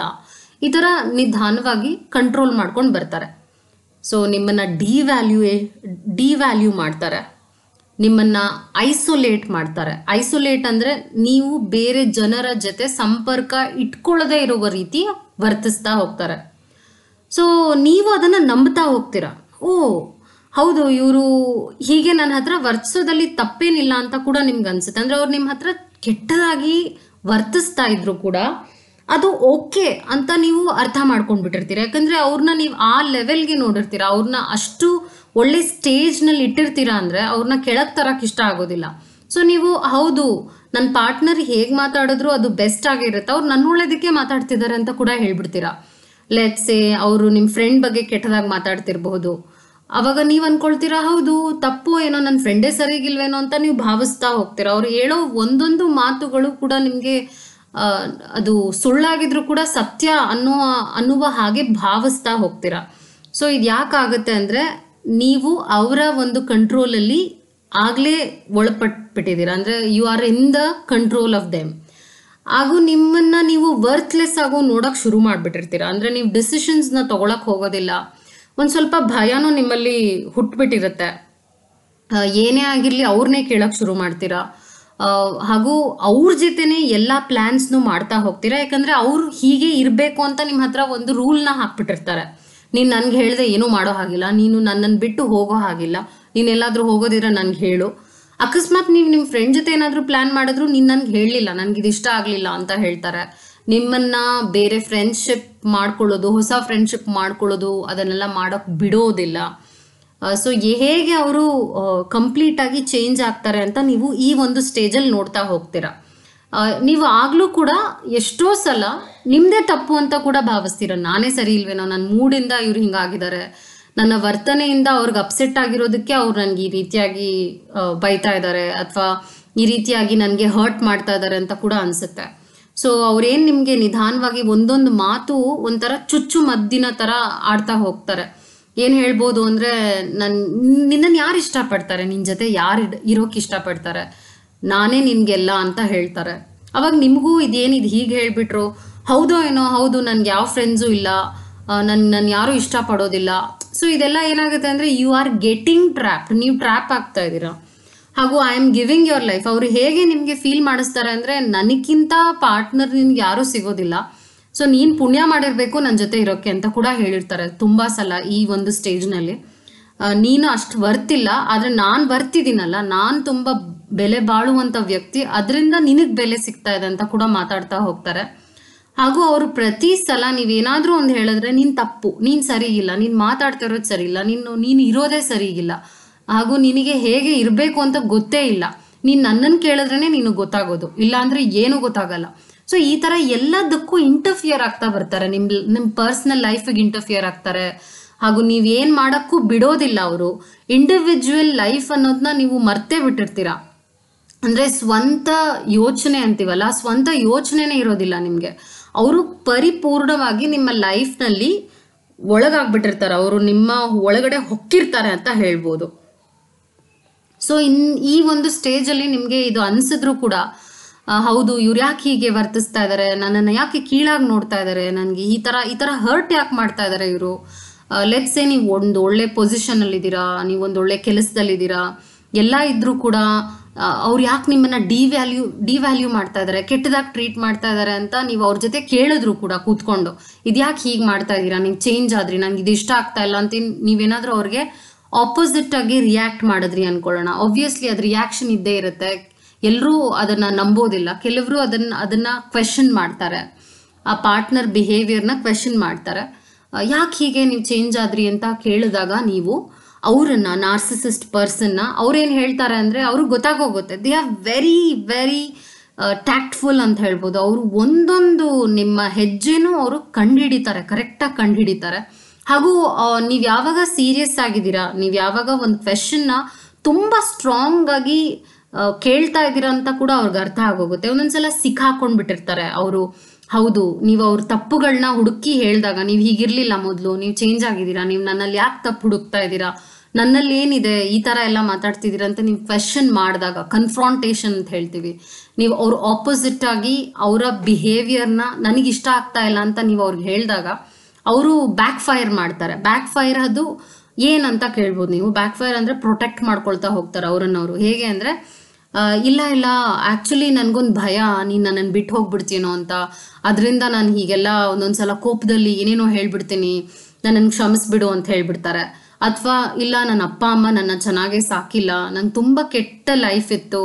ಈ ಥರ ನಿಧಾನವಾಗಿ ಕಂಟ್ರೋಲ್ ಮಾಡ್ಕೊಂಡು ಬರ್ತಾರೆ ಸೊ ನಿಮ್ಮನ್ನು ಡಿವ್ಯಾಲ್ಯೂ ಡಿವ್ಯಾಲ್ಯೂ ಮಾಡ್ತಾರೆ ನಿಮ್ಮನ್ನು ಐಸೋಲೇಟ್ ಮಾಡ್ತಾರೆ ಐಸೋಲೇಟ್ ಅಂದರೆ ನೀವು ಬೇರೆ ಜನರ ಜೊತೆ ಸಂಪರ್ಕ ಇಟ್ಕೊಳ್ಳದೆ ಇರುವ ರೀತಿ ವರ್ತಿಸ್ತಾ ಹೋಗ್ತಾರೆ ಸೊ ನೀವು ಅದನ್ನು ನಂಬ್ತಾ ಹೋಗ್ತೀರಾ ಓ ಹೌದು ಇವರು ಹೀಗೆ ನನ್ನ ಹತ್ರ ವರ್ತಿಸೋದಲ್ಲಿ ತಪ್ಪೇನಿಲ್ಲ ಅಂತ ಕೂಡ ನಿಮ್ಗೆ ಅನ್ಸುತ್ತೆ ಅಂದರೆ ಅವ್ರು ನಿಮ್ಮ ಹತ್ರ ಕೆಟ್ಟದಾಗಿ ವರ್ತಿಸ್ತಾ ಇದ್ರು ಕೂಡ ಅದು ಓಕೆ ಅಂತ ನೀವು ಅರ್ಥ ಮಾಡ್ಕೊಂಡ್ಬಿಟ್ಟಿರ್ತೀರ ಯಾಕಂದರೆ ಅವ್ರನ್ನ ನೀವು ಆ ಲೆವೆಲ್ಗೆ ನೋಡಿರ್ತೀರ ಅವ್ರನ್ನ ಅಷ್ಟು ಒಳ್ಳೆ ಸ್ಟೇಜ್ನಲ್ಲಿ ಇಟ್ಟಿರ್ತೀರಾ ಅಂದರೆ ಅವ್ರನ್ನ ಕೆಳಗೆ ತರಕ್ಕೆ ಇಷ್ಟ ಆಗೋದಿಲ್ಲ ಸೊ ನೀವು ಹೌದು ನನ್ನ ಪಾರ್ಟ್ನರ್ ಹೇಗೆ ಮಾತಾಡಿದ್ರು ಅದು ಬೆಸ್ಟ್ ಆಗಿರುತ್ತೆ ಅವ್ರು ನನ್ನ ಒಳ್ಳೇದಕ್ಕೆ ಮಾತಾಡ್ತಿದ್ದಾರೆ ಅಂತ ಕೂಡ ಹೇಳ್ಬಿಡ್ತೀರಾ ಲೆಟ್ಸೆ ಅವರು ನಿಮ್ಮ ಫ್ರೆಂಡ್ ಬಗ್ಗೆ ಕೆಟ್ಟದಾಗಿ ಮಾತಾಡ್ತಿರ್ಬಹುದು ಅವಾಗ ನೀವು ಅನ್ಕೊಳ್ತೀರಾ ಹೌದು ತಪ್ಪು ಏನೋ ನನ್ನ ಫ್ರೆಂಡೇ ಸರಿಗಿಲ್ವೇನೋ ಅಂತ ನೀವು ಭಾವಿಸ್ತಾ ಹೋಗ್ತೀರಾ ಅವ್ರು ಹೇಳೋ ಒಂದೊಂದು ಮಾತುಗಳು ಕೂಡ ನಿಮಗೆ ಅದು ಸುಳ್ಳಾಗಿದ್ರು ಕೂಡ ಸತ್ಯ ಅನ್ನೋ ಅನ್ನುವ ಹಾಗೆ ಭಾವಿಸ್ತಾ ಹೋಗ್ತೀರಾ ಸೊ ಇದು ಯಾಕಾಗತ್ತೆ ಅಂದರೆ ನೀವು ಅವರ ಒಂದು ಕಂಟ್ರೋಲಲ್ಲಿ ಆಗಲೇ ಒಳಪಟ್ಬಿಟ್ಟಿದ್ದೀರಾ ಅಂದರೆ you are in the control of them ಹಾಗೂ ನಿಮ್ಮನ್ನ ನೀವು ವರ್ತ್ಲೆಸ್ ಆಗೋ ನೋಡೋಕೆ ಶುರು ಮಾಡಿಬಿಟ್ಟಿರ್ತೀರ ಅಂದ್ರೆ ನೀವು ಡಿಸಿಷನ್ಸ್ನ ತಗೊಳಕ್ ಹೋಗೋದಿಲ್ಲ ಒಂದು ಸ್ವಲ್ಪ ಭಯನೂ ನಿಮ್ಮಲ್ಲಿ ಹುಟ್ಬಿಟ್ಟಿರುತ್ತೆ ಏನೇ ಆಗಿರಲಿ ಅವ್ರನ್ನೇ ಕೇಳೋಕೆ ಶುರು ಮಾಡ್ತೀರಾ ಹಾಗೂ ಅವ್ರ ಜೊತೆನೇ ಎಲ್ಲ ಪ್ಲಾನ್ಸ್ನು ಮಾಡ್ತಾ ಹೋಗ್ತೀರಾ ಯಾಕಂದ್ರೆ ಅವ್ರು ಹೀಗೆ ಇರಬೇಕು ಅಂತ ನಿಮ್ಮ ಹತ್ರ ಒಂದು ರೂಲ್ನ ಹಾಕ್ಬಿಟ್ಟಿರ್ತಾರೆ ನೀನು ನನ್ಗೆ ಹೇಳಿದೆ ಏನೂ ಮಾಡೋ ಹಾಗಿಲ್ಲ ನೀನು ನನ್ನನ್ನು ಬಿಟ್ಟು ಹೋಗೋ ಹಾಗಿಲ್ಲ ನೀನೆಲ್ಲಾದರೂ ಹೋಗೋದಿರ ನನ್ಗೆ ಹೇಳು ಅಕಸ್ಮಾತ್ ನೀವು ನಿಮ್ಮ ಫ್ರೆಂಡ್ ಜೊತೆ ಏನಾದರೂ ಪ್ಲ್ಯಾನ್ ಮಾಡಿದ್ರು ನೀನು ನನಗೆ ಹೇಳಲಿಲ್ಲ ನನಗೆ ಇದು ಇಷ್ಟ ಆಗಲಿಲ್ಲ ಅಂತ ಹೇಳ್ತಾರೆ ನಿಮ್ಮನ್ನು ಬೇರೆ ಫ್ರೆಂಡ್ಶಿಪ್ ಮಾಡ್ಕೊಳ್ಳೋದು ಹೊಸ ಫ್ರೆಂಡ್ಶಿಪ್ ಮಾಡ್ಕೊಳ್ಳೋದು ಅದನ್ನೆಲ್ಲ ಮಾಡೋಕ್ಕೆ ಬಿಡೋದಿಲ್ಲ ಸೊ ಹೇಗೆ ಅವರು ಕಂಪ್ಲೀಟಾಗಿ ಚೇಂಜ್ ಆಗ್ತಾರೆ ಅಂತ ನೀವು ಈ ಒಂದು ಸ್ಟೇಜಲ್ಲಿ ನೋಡ್ತಾ ಹೋಗ್ತೀರಾ ನೀವು ಆಗಲೂ ಕೂಡ ಎಷ್ಟೋ ಸಲ ನಿಮ್ಮದೇ ತಪ್ಪು ಅಂತ ಕೂಡ ಭಾವಿಸ್ತೀರ ನಾನೇ ಸರಿ ಇಲ್ವೇನೋ ನನ್ನ ಮೂಡಿಂದ ಇವ್ರು ಹಿಂಗಾಗಿದ್ದಾರೆ ನನ್ನ ವರ್ತನೆಯಿಂದ ಅವ್ರಿಗೆ ಅಪ್ಸೆಟ್ ಆಗಿರೋದಕ್ಕೆ ಅವ್ರು ನನಗೆ ಈ ರೀತಿಯಾಗಿ ಬೈತಾ ಇದ್ದಾರೆ ಅಥವಾ ಈ ರೀತಿಯಾಗಿ ನನಗೆ ಹರ್ಟ್ ಮಾಡ್ತಾ ಇದ್ದಾರೆ ಅಂತ ಕೂಡ ಅನ್ಸುತ್ತೆ ಸೊ ಅವ್ರೇನು ನಿಮಗೆ ನಿಧಾನವಾಗಿ ಒಂದೊಂದು ಮಾತು ಒಂಥರ ಚುಚ್ಚು ಮದ್ದಿನ ಥರ ಆಡ್ತಾ ಹೋಗ್ತಾರೆ ಏನು ಹೇಳ್ಬೋದು ಅಂದರೆ ನನ್ನ ನಿನ್ನನ್ನು ಯಾರು ಇಷ್ಟಪಡ್ತಾರೆ ನಿನ್ನ ಜೊತೆ ಯಾರು ಇರೋಕೆ ಇಷ್ಟಪಡ್ತಾರೆ ನಾನೇ ನಿನಗೆಲ್ಲ ಅಂತ ಹೇಳ್ತಾರೆ ಅವಾಗ ನಿಮಗೂ ಇದೇನಿದು ಹೀಗೆ ಹೇಳಿಬಿಟ್ರು ಹೌದೋ ಏನೋ ಹೌದು ನನಗೆ ಯಾವ ಫ್ರೆಂಡ್ಸು ಇಲ್ಲ ನನ್ನ ನಾನು ಯಾರೂ ಇಷ್ಟಪಡೋದಿಲ್ಲ ಸೊ ಇದೆಲ್ಲ ಏನಾಗುತ್ತೆ ಅಂದರೆ ಯು ಆರ್ ಗೆಟಿಂಗ್ ಟ್ರ್ಯಾಪ್ ನೀವು ಟ್ರ್ಯಾಪ್ ಆಗ್ತಾ ಇದ್ದೀರಾ ಹಾಗೂ I am giving your life ಅವರು ಹೇಗೆ ನಿಮಗೆ ಫೀಲ್ ಮಾಡಿಸ್ತಾರೆ ಅಂದರೆ ನನಗಿಂತ ಪಾರ್ಟ್ನರ್ ನಿನ್ಗೆ ಯಾರೂ ಸಿಗೋದಿಲ್ಲ ಸೊ ನೀನು ಪುಣ್ಯ ಮಾಡಿರಬೇಕು ನನ್ನ ಜೊತೆ ಇರೋಕ್ಕೆ ಅಂತ ಕೂಡ ಹೇಳಿರ್ತಾರೆ ತುಂಬ ಸಲ ಈ ಒಂದು ಸ್ಟೇಜ್ನಲ್ಲಿ ನೀನು ಅಷ್ಟು ವರ್ತಿಲ್ಲ ಆದರೆ ನಾನು ಬರ್ತಿದ್ದೀನಲ್ಲ ನಾನು ತುಂಬ ಬೆಲೆ ಬಾಳುವಂಥ ವ್ಯಕ್ತಿ ಅದರಿಂದ ನಿನಗೆ ಬೆಲೆ ಸಿಗ್ತಾ ಇದೆ ಅಂತ ಕೂಡ ಮಾತಾಡ್ತಾ ಹೋಗ್ತಾರೆ ಹಾಗೂ ಅವರು ಪ್ರತಿ ಸಲ ನೀವೇನಾದರೂ ಒಂದು ಹೇಳಿದ್ರೆ ನೀನು ತಪ್ಪು ನೀನು ಸರಿ ಇಲ್ಲ ನೀನು ಮಾತಾಡ್ತಾ ಇರೋದು ಸರಿ ಇಲ್ಲ ನೀನು ನೀನು ಇರೋದೇ ಸರಿ ಇಲ್ಲ ಹಾಗೂ ನಿನಗೆ ಹೇಗೆ ಇರಬೇಕು ಅಂತ ಗೊತ್ತೇ ಇಲ್ಲ ನೀನ್ ನನ್ನನ್ನು ಕೇಳಿದ್ರೇ ನೀನು ಗೊತ್ತಾಗೋದು ಇಲ್ಲಾಂದರೆ ಏನೂ ಗೊತ್ತಾಗಲ್ಲ ಸೊ ಈ ಥರ ಎಲ್ಲದಕ್ಕೂ ಇಂಟರ್ಫಿಯರ್ ಆಗ್ತಾ ಬರ್ತಾರೆ ನಿಮ್ ನಿಮ್ಮ ಪರ್ಸ್ನಲ್ ಲೈಫಿಗೆ ಇಂಟರ್ಫಿಯರ್ ಆಗ್ತಾರೆ ಹಾಗೂ ನೀವೇನು ಮಾಡೋಕ್ಕೂ ಬಿಡೋದಿಲ್ಲ ಅವರು ಇಂಡಿವಿಜುವಲ್ ಲೈಫ್ ಅನ್ನೋದನ್ನ ನೀವು ಮರ್ತೇ ಬಿಟ್ಟಿರ್ತೀರ ಅಂದರೆ ಸ್ವಂತ ಯೋಚನೆ ಅಂತೀವಲ್ಲ ಸ್ವಂತ ಯೋಚನೆನೇ ಇರೋದಿಲ್ಲ ನಿಮಗೆ ಅವರು ಪರಿಪೂರ್ಣವಾಗಿ ನಿಮ್ಮ ಲೈಫ್ನಲ್ಲಿ ಒಳಗಾಗ್ಬಿಟ್ಟಿರ್ತಾರೆ ಅವರು ನಿಮ್ಮ ಒಳಗಡೆ ಹೊಕ್ಕಿರ್ತಾರೆ ಅಂತ ಹೇಳ್ಬೋದು ಸೊ ಇನ್ ಈ ಒಂದು ಸ್ಟೇಜಲ್ಲಿ ನಿಮಗೆ ಇದು ಅನಿಸಿದ್ರು ಕೂಡ ಹೌದು ಇವ್ರು ಯಾಕೆ ಹೀಗೆ ವರ್ತಿಸ್ತಾ ಇದ್ದಾರೆ ನನ್ನನ್ನು ಯಾಕೆ ಕೀಳಾಗಿ ನೋಡ್ತಾ ಇದ್ದಾರೆ ನನಗೆ ಈ ಥರ ಈ ಥರ ಹರ್ಟ್ ಯಾಕೆ ಮಾಡ್ತಾ ಇದ್ದಾರೆ ಇವರು ಲೆಟ್ಸ್ ಏ ನೀವು ಒಂದು ಒಳ್ಳೆ ಪೊಸಿಷನಲ್ಲಿದ್ದೀರಾ ನೀವು ಒಂದು ಒಳ್ಳೆ ಕೆಲಸದಲ್ಲಿದ್ದೀರಾ ಎಲ್ಲ ಇದ್ದರೂ ಕೂಡ ಅವ್ರು ಯಾಕೆ ನಿಮ್ಮನ್ನು ಡಿ ವ್ಯಾಲ್ಯೂ ಮಾಡ್ತಾ ಇದ್ದಾರೆ ಕೆಟ್ಟದಾಗಿ ಟ್ರೀಟ್ ಮಾಡ್ತಾ ಇದ್ದಾರೆ ಅಂತ ನೀವು ಅವ್ರ ಜೊತೆ ಕೇಳಿದ್ರು ಕೂಡ ಕೂತ್ಕೊಂಡು ಇದ್ಯಾಕೆ ಹೀಗೆ ಮಾಡ್ತಾ ಇದ್ದೀರಾ ನೀವು ಚೇಂಜ್ ಆದ್ರಿ ನಂಗೆ ಇದು ಇಷ್ಟ ಆಗ್ತಾ ಇಲ್ಲ ಅಂತ ನೀವೇನಾದರೂ ಅವ್ರಿಗೆ ಆಪೋಸಿಟ್ ಆಗಿ ರಿಯಾಕ್ಟ್ ಮಾಡಿದ್ರಿ ಅನ್ಕೊಳ್ಳೋಣ ಆಬ್ವಿಯಸ್ಲಿ ಅದು ರಿಯಾಕ್ಷನ್ ಇದ್ದೇ ಇರುತ್ತೆ ಎಲ್ಲರೂ ಅದನ್ನು ನಂಬೋದಿಲ್ಲ ಕೆಲವರು ಅದನ್ನು ಅದನ್ನು ಕ್ವೆಶನ್ ಮಾಡ್ತಾರೆ ಆ ಪಾರ್ಟ್ನರ್ ಬಿಹೇವಿಯರ್ನ ಕ್ವೆಶನ್ ಮಾಡ್ತಾರೆ ಯಾಕೆ ಹೀಗೆ ನೀವು ಚೇಂಜ್ ಆದ್ರಿ ಅಂತ ಕೇಳಿದಾಗ ನೀವು ಅವರನ್ನ ನಾರ್ಸಿಸಿಸ್ಟ್ ಪರ್ಸನ್ನ ಅವ್ರೇನು ಹೇಳ್ತಾರೆ ಅಂದರೆ ಅವ್ರಿಗೆ ಗೊತ್ತಾಗೋಗುತ್ತೆ they are very very tactful ಅಂತ ಹೇಳ್ಬೋದು ಅವರು ಒಂದೊಂದು ನಿಮ್ಮ ಹೆಜ್ಜೆನೂ ಅವರು ಕಂಡುಹಿಡಿತಾರೆ ಕರೆಕ್ಟಾಗಿ ಕಂಡುಹಿಡಿತಾರೆ ಹಾಗೂ ನೀವು ಯಾವಾಗ ಸೀರಿಯಸ್ ಆಗಿದ್ದೀರಾ ನೀವು ಯಾವಾಗ ಒಂದು ಕ್ವೆಶನ್ನ ತುಂಬ ಸ್ಟ್ರಾಂಗ್ ಆಗಿ ಕೇಳ್ತಾ ಇದ್ದೀರಾ ಅಂತ ಕೂಡ ಅವ್ರಿಗೆ ಅರ್ಥ ಆಗೋಗುತ್ತೆ ಒಂದೊಂದ್ಸಲ ಬಿಟ್ಟಿರ್ತಾರೆ ಅವರು ಹೌದು ನೀವು ಅವ್ರ ತಪ್ಪುಗಳನ್ನ ಹುಡುಕಿ ಹೇಳಿದಾಗ ನೀವು ಹೀಗಿರ್ಲಿಲ್ಲ ಮೊದಲು ನೀವು ಚೇಂಜ್ ಆಗಿದ್ದೀರಾ ನೀವು ನನ್ನಲ್ಲಿ ಯಾಕೆ ತಪ್ಪು ಹುಡುಕ್ತಾ ಇದ್ದೀರಾ ನನ್ನಲ್ಲಿ ಏನಿದೆ ಈ ಥರ ಎಲ್ಲ ಮಾತಾಡ್ತಿದ್ದೀರಂತ ಅಂತ ನೀವು ಕ್ವೆಶನ್ ಮಾಡಿದಾಗ ಕನ್ಫ್ರಾಂಟೇಷನ್ ಅಂತ ಹೇಳ್ತೀವಿ ನೀವು ಅವ್ರ ಆಪೋಸಿಟ್ ಆಗಿ ಅವರ ಬಿಹೇವಿಯರ್ನ ನನಗಿಷ್ಟ ಆಗ್ತಾ ಇಲ್ಲ ಅಂತ ನೀವು ಅವ್ರಿಗೆ ಹೇಳಿದಾಗ ಅವರು ಬ್ಯಾಕ್ ಫೈರ್ ಮಾಡ್ತಾರೆ ಬ್ಯಾಕ್ ಫೈರ್ ಅದು ಏನಂತ ಕೇಳ್ಬೋದು ನೀವು ಬ್ಯಾಕ್ ಫೈರ್ ಅಂದರೆ ಪ್ರೊಟೆಕ್ಟ್ ಮಾಡ್ಕೊಳ್ತಾ ಹೋಗ್ತಾರೆ ಅವರು ಹೇಗೆ ಅಂದರೆ ಇಲ್ಲ ಇಲ್ಲ ಆ್ಯಕ್ಚುಲಿ ನನಗೊಂದು ಭಯ ನೀನು ನನ್ನನ್ನು ಬಿಟ್ಟು ಹೋಗ್ಬಿಡ್ತೀನೋ ಅಂತ ಅದರಿಂದ ನಾನು ಹೀಗೆಲ್ಲ ಒಂದೊಂದು ಸಲ ಕೋಪದಲ್ಲಿ ಏನೇನೋ ಹೇಳ್ಬಿಡ್ತೀನಿ ನನ್ನನ್ನು ಕ್ಷಮಿಸ್ಬಿಡು ಅಂತ ಹೇಳ್ಬಿಡ್ತಾರೆ ಅಥವಾ ಇಲ್ಲ ನನ್ನ ಅಪ್ಪ ಅಮ್ಮ ನನ್ನ ಚೆನ್ನಾಗೇ ಸಾಕಿಲ್ಲ ನಂಗೆ ತುಂಬ ಕೆಟ್ಟ ಲೈಫ್ ಇತ್ತು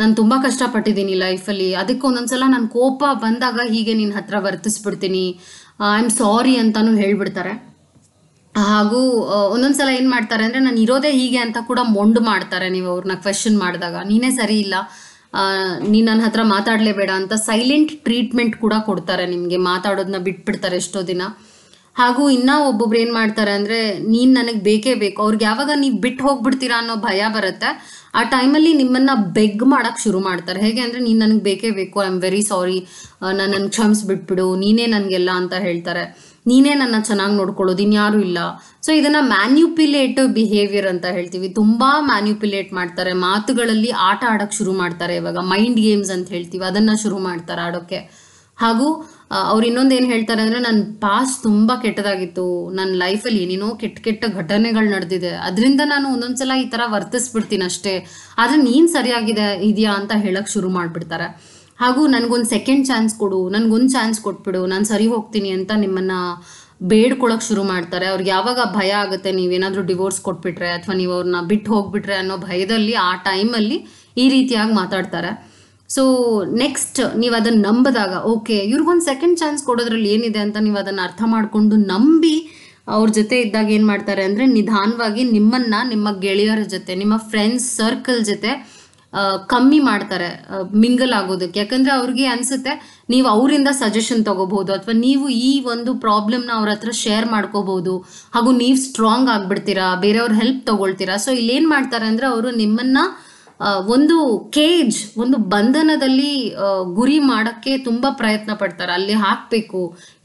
ನಾನು ತುಂಬ ಕಷ್ಟಪಟ್ಟಿದ್ದೀನಿ ಲೈಫಲ್ಲಿ ಅದಕ್ಕೆ ಒಂದೊಂದ್ಸಲ ನನ್ನ ಕೋಪ ಬಂದಾಗ ಹೀಗೆ ನಿನ್ನ ಹತ್ರ ವರ್ತಿಸ್ಬಿಡ್ತೀನಿ ಐ ಆಮ್ ಸಾರಿ ಅಂತಲೂ ಹೇಳಿಬಿಡ್ತಾರೆ ಹಾಗೂ ಒಂದೊಂದ್ಸಲ ಏನು ಮಾಡ್ತಾರೆ ಅಂದರೆ ನಾನು ಇರೋದೇ ಹೀಗೆ ಅಂತ ಕೂಡ ಮೊಂಡು ಮಾಡ್ತಾರೆ ನೀವು ಅವ್ರನ್ನ ಕ್ವೆಶನ್ ಮಾಡಿದಾಗ ನೀನೇ ಸರಿ ಇಲ್ಲ ನೀನು ನನ್ನ ಹತ್ರ ಮಾತಾಡಲೇಬೇಡ ಅಂತ ಸೈಲೆಂಟ್ ಟ್ರೀಟ್ಮೆಂಟ್ ಕೂಡ ಕೊಡ್ತಾರೆ ನಿಮಗೆ ಮಾತಾಡೋದನ್ನ ಬಿಟ್ಬಿಡ್ತಾರೆ ಎಷ್ಟೋ ದಿನ ಹಾಗೂ ಇನ್ನೂ ಒಬ್ಬೊಬ್ರು ಏನು ಮಾಡ್ತಾರೆ ಅಂದ್ರೆ ನೀನು ನನಗೆ ಬೇಕೇ ಬೇಕು ಅವ್ರಿಗೆ ಯಾವಾಗ ನೀವ್ ಬಿಟ್ಟು ಹೋಗ್ಬಿಡ್ತೀರಾ ಅನ್ನೋ ಭಯ ಬರುತ್ತೆ ಆ ಟೈಮಲ್ಲಿ ನಿಮ್ಮನ್ನ ಬೆಗ್ ಮಾಡಕ್ ಶುರು ಮಾಡ್ತಾರೆ ಹೇಗೆ ಅಂದ್ರೆ ನೀನು ನನಗೆ ಬೇಕೇ ಬೇಕು ಐ ಆಮ್ ವೆರಿ ಸಾರಿ ನನ್ನನ್ನು ಬಿಟ್ಬಿಡು ನೀನೇ ನನ್ಗೆಲ್ಲ ಅಂತ ಹೇಳ್ತಾರೆ ನೀನೇ ನನ್ನ ಚೆನ್ನಾಗಿ ನೋಡ್ಕೊಳ್ಳೋದು ಯಾರು ಇಲ್ಲ ಸೊ ಇದನ್ನ ಮ್ಯಾನ್ಯುಪ್ಯುಲೇಟಿವ್ ಬಿಹೇವಿಯರ್ ಅಂತ ಹೇಳ್ತೀವಿ ತುಂಬಾ ಮ್ಯಾನ್ಯುಪ್ಯುಲೇಟ್ ಮಾಡ್ತಾರೆ ಮಾತುಗಳಲ್ಲಿ ಆಟ ಆಡಕ್ ಶುರು ಮಾಡ್ತಾರೆ ಇವಾಗ ಮೈಂಡ್ ಗೇಮ್ಸ್ ಅಂತ ಹೇಳ್ತೀವಿ ಅದನ್ನ ಶುರು ಮಾಡ್ತಾರೆ ಆಡೋಕೆ ಹಾಗೂ ಅವ್ರು ಇನ್ನೊಂದು ಏನು ಹೇಳ್ತಾರೆ ಅಂದರೆ ನನ್ನ ಪಾಸ್ ತುಂಬ ಕೆಟ್ಟದಾಗಿತ್ತು ನನ್ನ ಲೈಫಲ್ಲಿ ಏನೇನೋ ಕೆಟ್ಟ ಕೆಟ್ಟ ಘಟನೆಗಳು ನಡೆದಿದೆ ಅದರಿಂದ ನಾನು ಒಂದೊಂದು ಸಲ ಈ ಥರ ವರ್ತಿಸ್ಬಿಡ್ತೀನಿ ಅಷ್ಟೇ ಆದರೆ ನೀನು ಸರಿಯಾಗಿದೆ ಇದೆಯಾ ಅಂತ ಹೇಳೋಕೆ ಶುರು ಮಾಡಿಬಿಡ್ತಾರೆ ಹಾಗೂ ನನಗೊಂದು ಸೆಕೆಂಡ್ ಚಾನ್ಸ್ ಕೊಡು ನನ್ಗೊಂದು ಚಾನ್ಸ್ ಕೊಟ್ಬಿಡು ನಾನು ಸರಿ ಹೋಗ್ತೀನಿ ಅಂತ ನಿಮ್ಮನ್ನು ಬೇಡ್ಕೊಳಕ್ಕೆ ಶುರು ಮಾಡ್ತಾರೆ ಅವ್ರಿಗೆ ಯಾವಾಗ ಭಯ ಆಗುತ್ತೆ ನೀವೇನಾದರೂ ಡಿವೋರ್ಸ್ ಕೊಟ್ಬಿಟ್ರೆ ಅಥವಾ ನೀವು ಅವ್ರನ್ನ ಬಿಟ್ಟು ಹೋಗ್ಬಿಟ್ರೆ ಅನ್ನೋ ಭಯದಲ್ಲಿ ಆ ಟೈಮಲ್ಲಿ ಈ ರೀತಿಯಾಗಿ ಮಾತಾಡ್ತಾರೆ ಸೊ ನೆಕ್ಸ್ಟ್ ನೀವು ಅದನ್ನು ನಂಬಿದಾಗ ಓಕೆ ಇವ್ರಿಗೊಂದು ಸೆಕೆಂಡ್ ಚಾನ್ಸ್ ಕೊಡೋದ್ರಲ್ಲಿ ಏನಿದೆ ಅಂತ ನೀವು ಅದನ್ನು ಅರ್ಥ ಮಾಡಿಕೊಂಡು ನಂಬಿ ಅವ್ರ ಜೊತೆ ಇದ್ದಾಗ ಏನು ಮಾಡ್ತಾರೆ ಅಂದರೆ ನಿಧಾನವಾಗಿ ನಿಮ್ಮನ್ನು ನಿಮ್ಮ ಗೆಳೆಯರ ಜೊತೆ ನಿಮ್ಮ ಫ್ರೆಂಡ್ಸ್ ಸರ್ಕಲ್ ಜೊತೆ ಕಮ್ಮಿ ಮಾಡ್ತಾರೆ ಮಿಂಗಲ್ ಆಗೋದಕ್ಕೆ ಯಾಕಂದರೆ ಅವ್ರಿಗೆ ಅನಿಸುತ್ತೆ ನೀವು ಅವರಿಂದ ಸಜೆಷನ್ ತೊಗೋಬೋದು ಅಥವಾ ನೀವು ಈ ಒಂದು ಪ್ರಾಬ್ಲಮ್ನ ಅವ್ರ ಹತ್ರ ಶೇರ್ ಮಾಡ್ಕೋಬೋದು ಹಾಗೂ ನೀವು ಸ್ಟ್ರಾಂಗ್ ಆಗಿಬಿಡ್ತೀರಾ ಬೇರೆಯವ್ರ ಹೆಲ್ಪ್ ತೊಗೊಳ್ತೀರಾ ಸೊ ಇಲ್ಲೇನು ಮಾಡ್ತಾರೆ ಅಂದರೆ ಅವರು ನಿಮ್ಮನ್ನು ಒಂದು ಕೇಜ್ ಒಂದು ಬಂಧನದಲ್ಲಿ ಗುರಿ ಮಾಡೋಕ್ಕೆ ತುಂಬಾ ಪ್ರಯತ್ನ ಪಡ್ತಾರೆ ಅಲ್ಲಿ ಹಾಕ್ಬೇಕು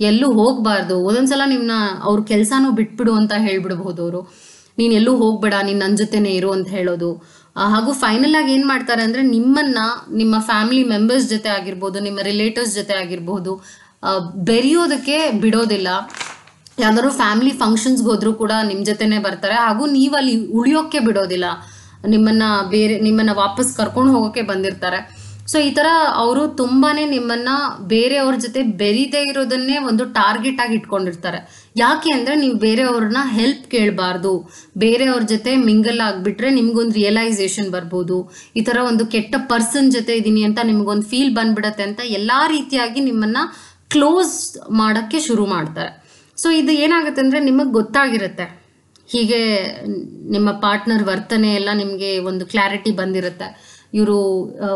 ಎಲ್ಲೂ ಹೋಗ್ಬಾರ್ದು ಒಂದೊಂದ್ಸಲ ನಿಮ್ಮನ್ನ ಅವ್ರ ಕೆಲಸನೂ ಬಿಟ್ಬಿಡು ಅಂತ ಹೇಳ್ಬಿಡ್ಬಹುದು ಅವರು ನೀನ್ ಎಲ್ಲೂ ಹೋಗ್ಬೇಡ ನೀನ್ ನನ್ನ ಜೊತೆನೆ ಇರು ಅಂತ ಹೇಳೋದು ಹಾಗೂ ಫೈನಲ್ ಆಗಿ ಏನ್ ಮಾಡ್ತಾರೆ ಅಂದ್ರೆ ನಿಮ್ಮನ್ನ ನಿಮ್ಮ ಫ್ಯಾಮಿಲಿ ಮೆಂಬರ್ಸ್ ಜೊತೆ ಆಗಿರ್ಬೋದು ನಿಮ್ಮ ರಿಲೇಟಿವ್ಸ್ ಜೊತೆ ಆಗಿರ್ಬೋದು ಬೆರೆಯೋದಕ್ಕೆ ಬಿಡೋದಿಲ್ಲ ಯಾವ್ದಾದ್ರು ಫ್ಯಾಮಿಲಿ ಫಂಕ್ಷನ್ಸ್ಗೆ ಹೋದರೂ ಕೂಡ ನಿಮ್ಮ ಜೊತೆನೇ ಬರ್ತಾರೆ ಹಾಗೂ ನೀವು ಅಲ್ಲಿ ಉಳಿಯೋಕ್ಕೆ ಬಿಡೋದಿಲ್ಲ ನಿಮ್ಮನ್ನ ಬೇರೆ ನಿಮ್ಮನ್ನ ವಾಪಸ್ ಕರ್ಕೊಂಡು ಹೋಗೋಕೆ ಬಂದಿರ್ತಾರೆ ಸೊ ಈ ತರ ಅವರು ತುಂಬಾ ನಿಮ್ಮನ್ನು ಬೇರೆಯವ್ರ ಜೊತೆ ಬೆರೀದೇ ಇರೋದನ್ನೇ ಒಂದು ಟಾರ್ಗೆಟ್ ಆಗಿ ಇಟ್ಕೊಂಡಿರ್ತಾರೆ ಯಾಕೆ ಅಂದ್ರೆ ನೀವು ಬೇರೆಯವ್ರನ್ನ ಹೆಲ್ಪ್ ಕೇಳಬಾರ್ದು ಬೇರೆಯವ್ರ ಜೊತೆ ಮಿಂಗಲ್ ಆಗಿಬಿಟ್ರೆ ನಿಮ್ಗೊಂದು ರಿಯಲೈಸೇಷನ್ ಬರ್ಬೋದು ಈ ತರ ಒಂದು ಕೆಟ್ಟ ಪರ್ಸನ್ ಜೊತೆ ಇದ್ದೀನಿ ಅಂತ ನಿಮ್ಗೊಂದು ಫೀಲ್ ಬಂದ್ಬಿಡತ್ತೆ ಅಂತ ಎಲ್ಲಾ ರೀತಿಯಾಗಿ ನಿಮ್ಮನ್ನ ಕ್ಲೋಸ್ ಮಾಡೋಕ್ಕೆ ಶುರು ಮಾಡ್ತಾರೆ ಸೊ ಇದು ಏನಾಗುತ್ತೆ ಅಂದ್ರೆ ನಿಮಗೆ ಗೊತ್ತಾಗಿರುತ್ತೆ ಹೀಗೆ ನಿಮ್ಮ ಪಾರ್ಟ್ನರ್ ವರ್ತನೆ ಎಲ್ಲ ನಿಮಗೆ ಒಂದು ಕ್ಲಾರಿಟಿ ಬಂದಿರುತ್ತೆ ಇವರು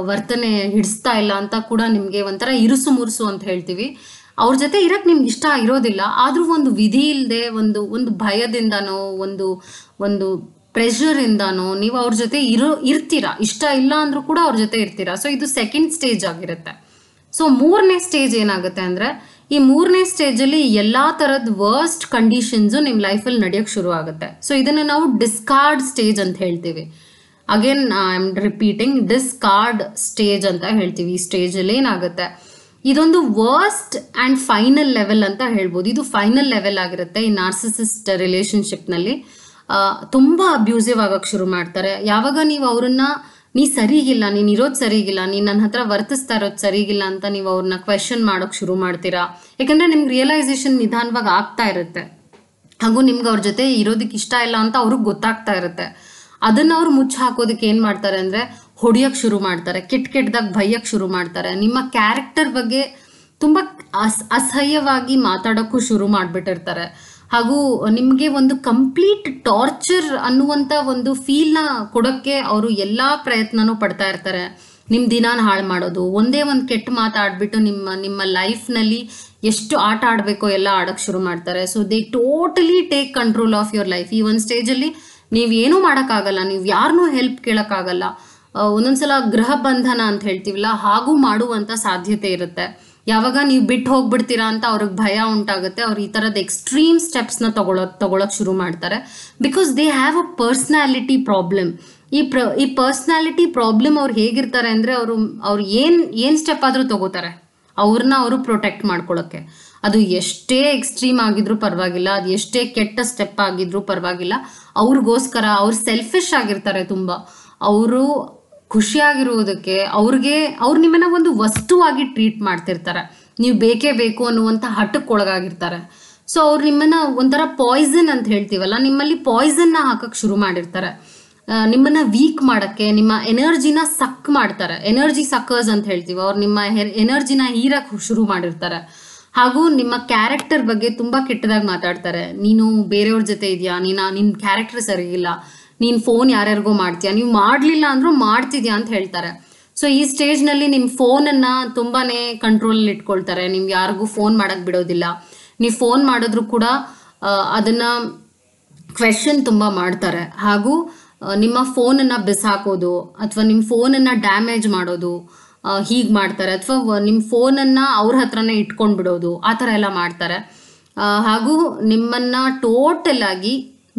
ವರ್ತನೆ ಹಿಡಿಸ್ತಾ ಇಲ್ಲ ಅಂತ ಕೂಡ ನಿಮಗೆ ಒಂಥರ ಇರುಸು ಮುರುಸು ಅಂತ ಹೇಳ್ತೀವಿ ಅವ್ರ ಜೊತೆ ಇರಕ್ಕೆ ನಿಮ್ಗೆ ಇಷ್ಟ ಇರೋದಿಲ್ಲ ಆದರೂ ಒಂದು ವಿಧಿ ಇಲ್ಲದೆ ಒಂದು ಒಂದು ಭಯದಿಂದನೋ ಒಂದು ಒಂದು ಪ್ರೆಷರಿಂದನೋ ನೀವು ಅವ್ರ ಜೊತೆ ಇರೋ ಇರ್ತೀರಾ ಇಷ್ಟ ಇಲ್ಲ ಅಂದರೂ ಕೂಡ ಅವ್ರ ಜೊತೆ ಇರ್ತೀರಾ ಸೊ ಇದು ಸೆಕೆಂಡ್ ಸ್ಟೇಜ್ ಆಗಿರುತ್ತೆ ಸೊ ಮೂರನೇ ಸ್ಟೇಜ್ ಏನಾಗುತ್ತೆ ಅಂದರೆ ಈ ಮೂರನೇ ಸ್ಟೇಜಲ್ಲಿ ಎಲ್ಲ ಥರದ ವರ್ಸ್ಟ್ ಕಂಡೀಷನ್ಸು ನಿಮ್ಮ ಲೈಫಲ್ಲಿ ನಡೆಯೋಕೆ ಶುರು ಆಗುತ್ತೆ ಸೊ ಇದನ್ನು ನಾವು ಡಿಸ್ಕಾರ್ಡ್ ಸ್ಟೇಜ್ ಅಂತ ಹೇಳ್ತೀವಿ again I am repeating discard stage ಅಂತ ಹೇಳ್ತೀವಿ ಈ ಅಲ್ಲಿ ಏನಾಗುತ್ತೆ ಇದೊಂದು ವರ್ಸ್ಟ್ ಆ್ಯಂಡ್ ಫೈನಲ್ ಲೆವೆಲ್ ಅಂತ ಹೇಳ್ಬೋದು ಇದು ಫೈನಲ್ ಲೆವೆಲ್ ಆಗಿರುತ್ತೆ ಈ ನಾರ್ಸಿಸಿಸ್ಟ್ ನಲ್ಲಿ ತುಂಬ ಅಬ್ಯೂಸಿವ್ ಆಗೋಕ್ಕೆ ಶುರು ಮಾಡ್ತಾರೆ ಯಾವಾಗ ನೀವು ಅವರನ್ನು ನೀ ಸರಿಗಿಲ್ಲ ನೀನು ಇರೋದು ಸರಿಗಿಲ್ಲ ನೀನು ನನ್ನ ಹತ್ರ ವರ್ತಿಸ್ತಾ ಇರೋದು ಸರಿಗಿಲ್ಲ ಅಂತ ನೀವು ಅವ್ರನ್ನ ಕ್ವೆಶನ್ ಮಾಡೋಕೆ ಶುರು ಮಾಡ್ತೀರಾ ಯಾಕಂದ್ರೆ ನಿಮ್ಗೆ ರಿಯಲೈಸೇಷನ್ ನಿಧಾನವಾಗಿ ಆಗ್ತಾ ಇರುತ್ತೆ ಹಾಗೂ ನಿಮ್ಗೆ ಅವ್ರ ಜೊತೆ ಇರೋದಕ್ಕೆ ಇಷ್ಟ ಇಲ್ಲ ಅಂತ ಅವ್ರಿಗೆ ಗೊತ್ತಾಗ್ತಾ ಇರುತ್ತೆ ಅದನ್ನ ಅವ್ರು ಮುಚ್ಚಿ ಹಾಕೋದಕ್ಕೆ ಏನು ಮಾಡ್ತಾರೆ ಅಂದರೆ ಹೊಡಿಯೋಕೆ ಶುರು ಮಾಡ್ತಾರೆ ಕೆಟ್ಟ ಕೆಟ್ಟದಾಗ ಭಯಕ್ಕೆ ಶುರು ಮಾಡ್ತಾರೆ ನಿಮ್ಮ ಕ್ಯಾರೆಕ್ಟರ್ ಬಗ್ಗೆ ತುಂಬ ಅಸ್ ಅಸಹ್ಯವಾಗಿ ಮಾತಾಡೋಕ್ಕೂ ಶುರು ಮಾಡ್ಬಿಟ್ಟಿರ್ತಾರೆ ಹಾಗೂ ನಿಮಗೆ ಒಂದು ಕಂಪ್ಲೀಟ್ ಟಾರ್ಚರ್ ಅನ್ನುವಂಥ ಒಂದು ಫೀಲ್ನ ಕೊಡೋಕ್ಕೆ ಅವರು ಎಲ್ಲ ಪ್ರಯತ್ನನೂ ಪಡ್ತಾ ಇರ್ತಾರೆ ನಿಮ್ಮ ದಿನಾನ ಹಾಳು ಮಾಡೋದು ಒಂದೇ ಒಂದು ಕೆಟ್ಟ ಮಾತಾಡ್ಬಿಟ್ಟು ನಿಮ್ಮ ನಿಮ್ಮ ಲೈಫ್ನಲ್ಲಿ ಎಷ್ಟು ಆಟ ಆಡಬೇಕೋ ಎಲ್ಲ ಆಡೋಕ್ಕೆ ಶುರು ಮಾಡ್ತಾರೆ so they totally take control of your life ಈ ಒಂದು ಸ್ಟೇಜಲ್ಲಿ ನೀವೇನೂ ಮಾಡೋಕ್ಕಾಗಲ್ಲ ನೀವು ಯಾರನ್ನೂ ಹೆಲ್ಪ್ ಕೇಳೋಕ್ಕಾಗಲ್ಲ ಒಂದೊಂದ್ಸಲ ಗೃಹ ಬಂಧನ ಅಂತ ಹೇಳ್ತೀವಲ್ಲ ಹಾಗೂ ಮಾಡುವಂಥ ಸಾಧ್ಯತೆ ಇರುತ್ತೆ ಯಾವಾಗ ನೀವು ಬಿಟ್ಟು ಹೋಗ್ಬಿಡ್ತೀರಾ ಅಂತ ಅವ್ರಿಗೆ ಭಯ ಉಂಟಾಗುತ್ತೆ ಅವ್ರು ಈ ಥರದ ಎಕ್ಸ್ಟ್ರೀಮ್ ಸ್ಟೆಪ್ಸ್ನ ತಗೊಳ ತಗೊಳಕ್ ಶುರು ಮಾಡ್ತಾರೆ because they have a personality problem ಈ ಪ್ರ ಈ ಪರ್ಸ್ನಾಲಿಟಿ ಪ್ರಾಬ್ಲಮ್ ಅವ್ರು ಹೇಗಿರ್ತಾರೆ ಅಂದರೆ ಅವರು ಅವ್ರು ಏನು ಏನು ಸ್ಟೆಪ್ ಆದರೂ ತಗೋತಾರೆ ಅವ್ರನ್ನ ಅವರು ಪ್ರೊಟೆಕ್ಟ್ ಮಾಡ್ಕೊಳ್ಳೋಕ್ಕೆ ಅದು ಎಷ್ಟೇ ಎಕ್ಸ್ಟ್ರೀಮ್ ಆಗಿದ್ರೂ ಪರವಾಗಿಲ್ಲ ಅದು ಎಷ್ಟೇ ಕೆಟ್ಟ ಸ್ಟೆಪ್ ಆಗಿದ್ರೂ ಪರವಾಗಿಲ್ಲ ಅವ್ರಿಗೋಸ್ಕರ ಅವ್ರು ಸೆಲ್ಫಿಶ್ ಆಗಿರ್ತಾರೆ ತುಂಬ ಅವರು ಖುಷಿಯಾಗಿರುವುದಕ್ಕೆ ಅವ್ರಿಗೆ ಅವ್ರು ನಿಮ್ಮನ್ನ ಒಂದು ವಸ್ತುವಾಗಿ ಟ್ರೀಟ್ ಮಾಡ್ತಿರ್ತಾರೆ ನೀವು ಬೇಕೇ ಬೇಕು ಅನ್ನುವಂಥ ಒಳಗಾಗಿರ್ತಾರೆ ಸೊ ಅವ್ರು ನಿಮ್ಮನ್ನ ಒಂಥರ ಪಾಯ್ಸನ್ ಅಂತ ಹೇಳ್ತೀವಲ್ಲ ನಿಮ್ಮಲ್ಲಿ ಪಾಯ್ಸನ್ನ ಹಾಕಕ್ಕೆ ಶುರು ಮಾಡಿರ್ತಾರೆ ನಿಮ್ಮನ್ನ ವೀಕ್ ಮಾಡಕ್ಕೆ ನಿಮ್ಮ ಎನರ್ಜಿನ ಸಕ್ ಮಾಡ್ತಾರೆ ಎನರ್ಜಿ ಸಕ್ಕರ್ಸ್ ಅಂತ ಹೇಳ್ತೀವಿ ಅವ್ರು ನಿಮ್ಮ ಎನರ್ಜಿನ ಹೀರಕ್ ಶುರು ಮಾಡಿರ್ತಾರೆ ಹಾಗೂ ನಿಮ್ಮ ಕ್ಯಾರೆಕ್ಟರ್ ಬಗ್ಗೆ ತುಂಬಾ ಕೆಟ್ಟದಾಗಿ ಮಾತಾಡ್ತಾರೆ ನೀನು ಬೇರೆಯವ್ರ ಜೊತೆ ಇದೆಯಾ ನೀನ ನಿನ್ನ ಕ್ಯಾರೆಕ್ಟರ್ ಸರಿಯಿಲ್ಲ ನೀನು ಫೋನ್ ಯಾರ್ಯಾರಿಗೂ ಮಾಡ್ತೀಯ ನೀವು ಮಾಡಲಿಲ್ಲ ಅಂದರೂ ಮಾಡ್ತಿದ್ಯಾ ಅಂತ ಹೇಳ್ತಾರೆ ಸೊ ಈ ಸ್ಟೇಜ್ನಲ್ಲಿ ನಿಮ್ಮ ಫೋನನ್ನು ತುಂಬಾ ಕಂಟ್ರೋಲಲ್ಲಿ ಇಟ್ಕೊಳ್ತಾರೆ ನಿಮ್ಗೆ ಯಾರಿಗೂ ಫೋನ್ ಮಾಡೋಕ್ಕೆ ಬಿಡೋದಿಲ್ಲ ನೀವು ಫೋನ್ ಮಾಡಿದ್ರು ಕೂಡ ಅದನ್ನು ಕ್ವೆಶನ್ ತುಂಬ ಮಾಡ್ತಾರೆ ಹಾಗೂ ನಿಮ್ಮ ಫೋನನ್ನು ಬಿಸಾಕೋದು ಅಥವಾ ನಿಮ್ಮ ಫೋನನ್ನು ಡ್ಯಾಮೇಜ್ ಮಾಡೋದು ಹೀಗೆ ಮಾಡ್ತಾರೆ ಅಥವಾ ನಿಮ್ಮ ಫೋನನ್ನು ಅವ್ರ ಹತ್ರನೇ ಇಟ್ಕೊಂಡು ಬಿಡೋದು ಆ ಥರ ಎಲ್ಲ ಮಾಡ್ತಾರೆ ಹಾಗೂ ನಿಮ್ಮನ್ನು ಆಗಿ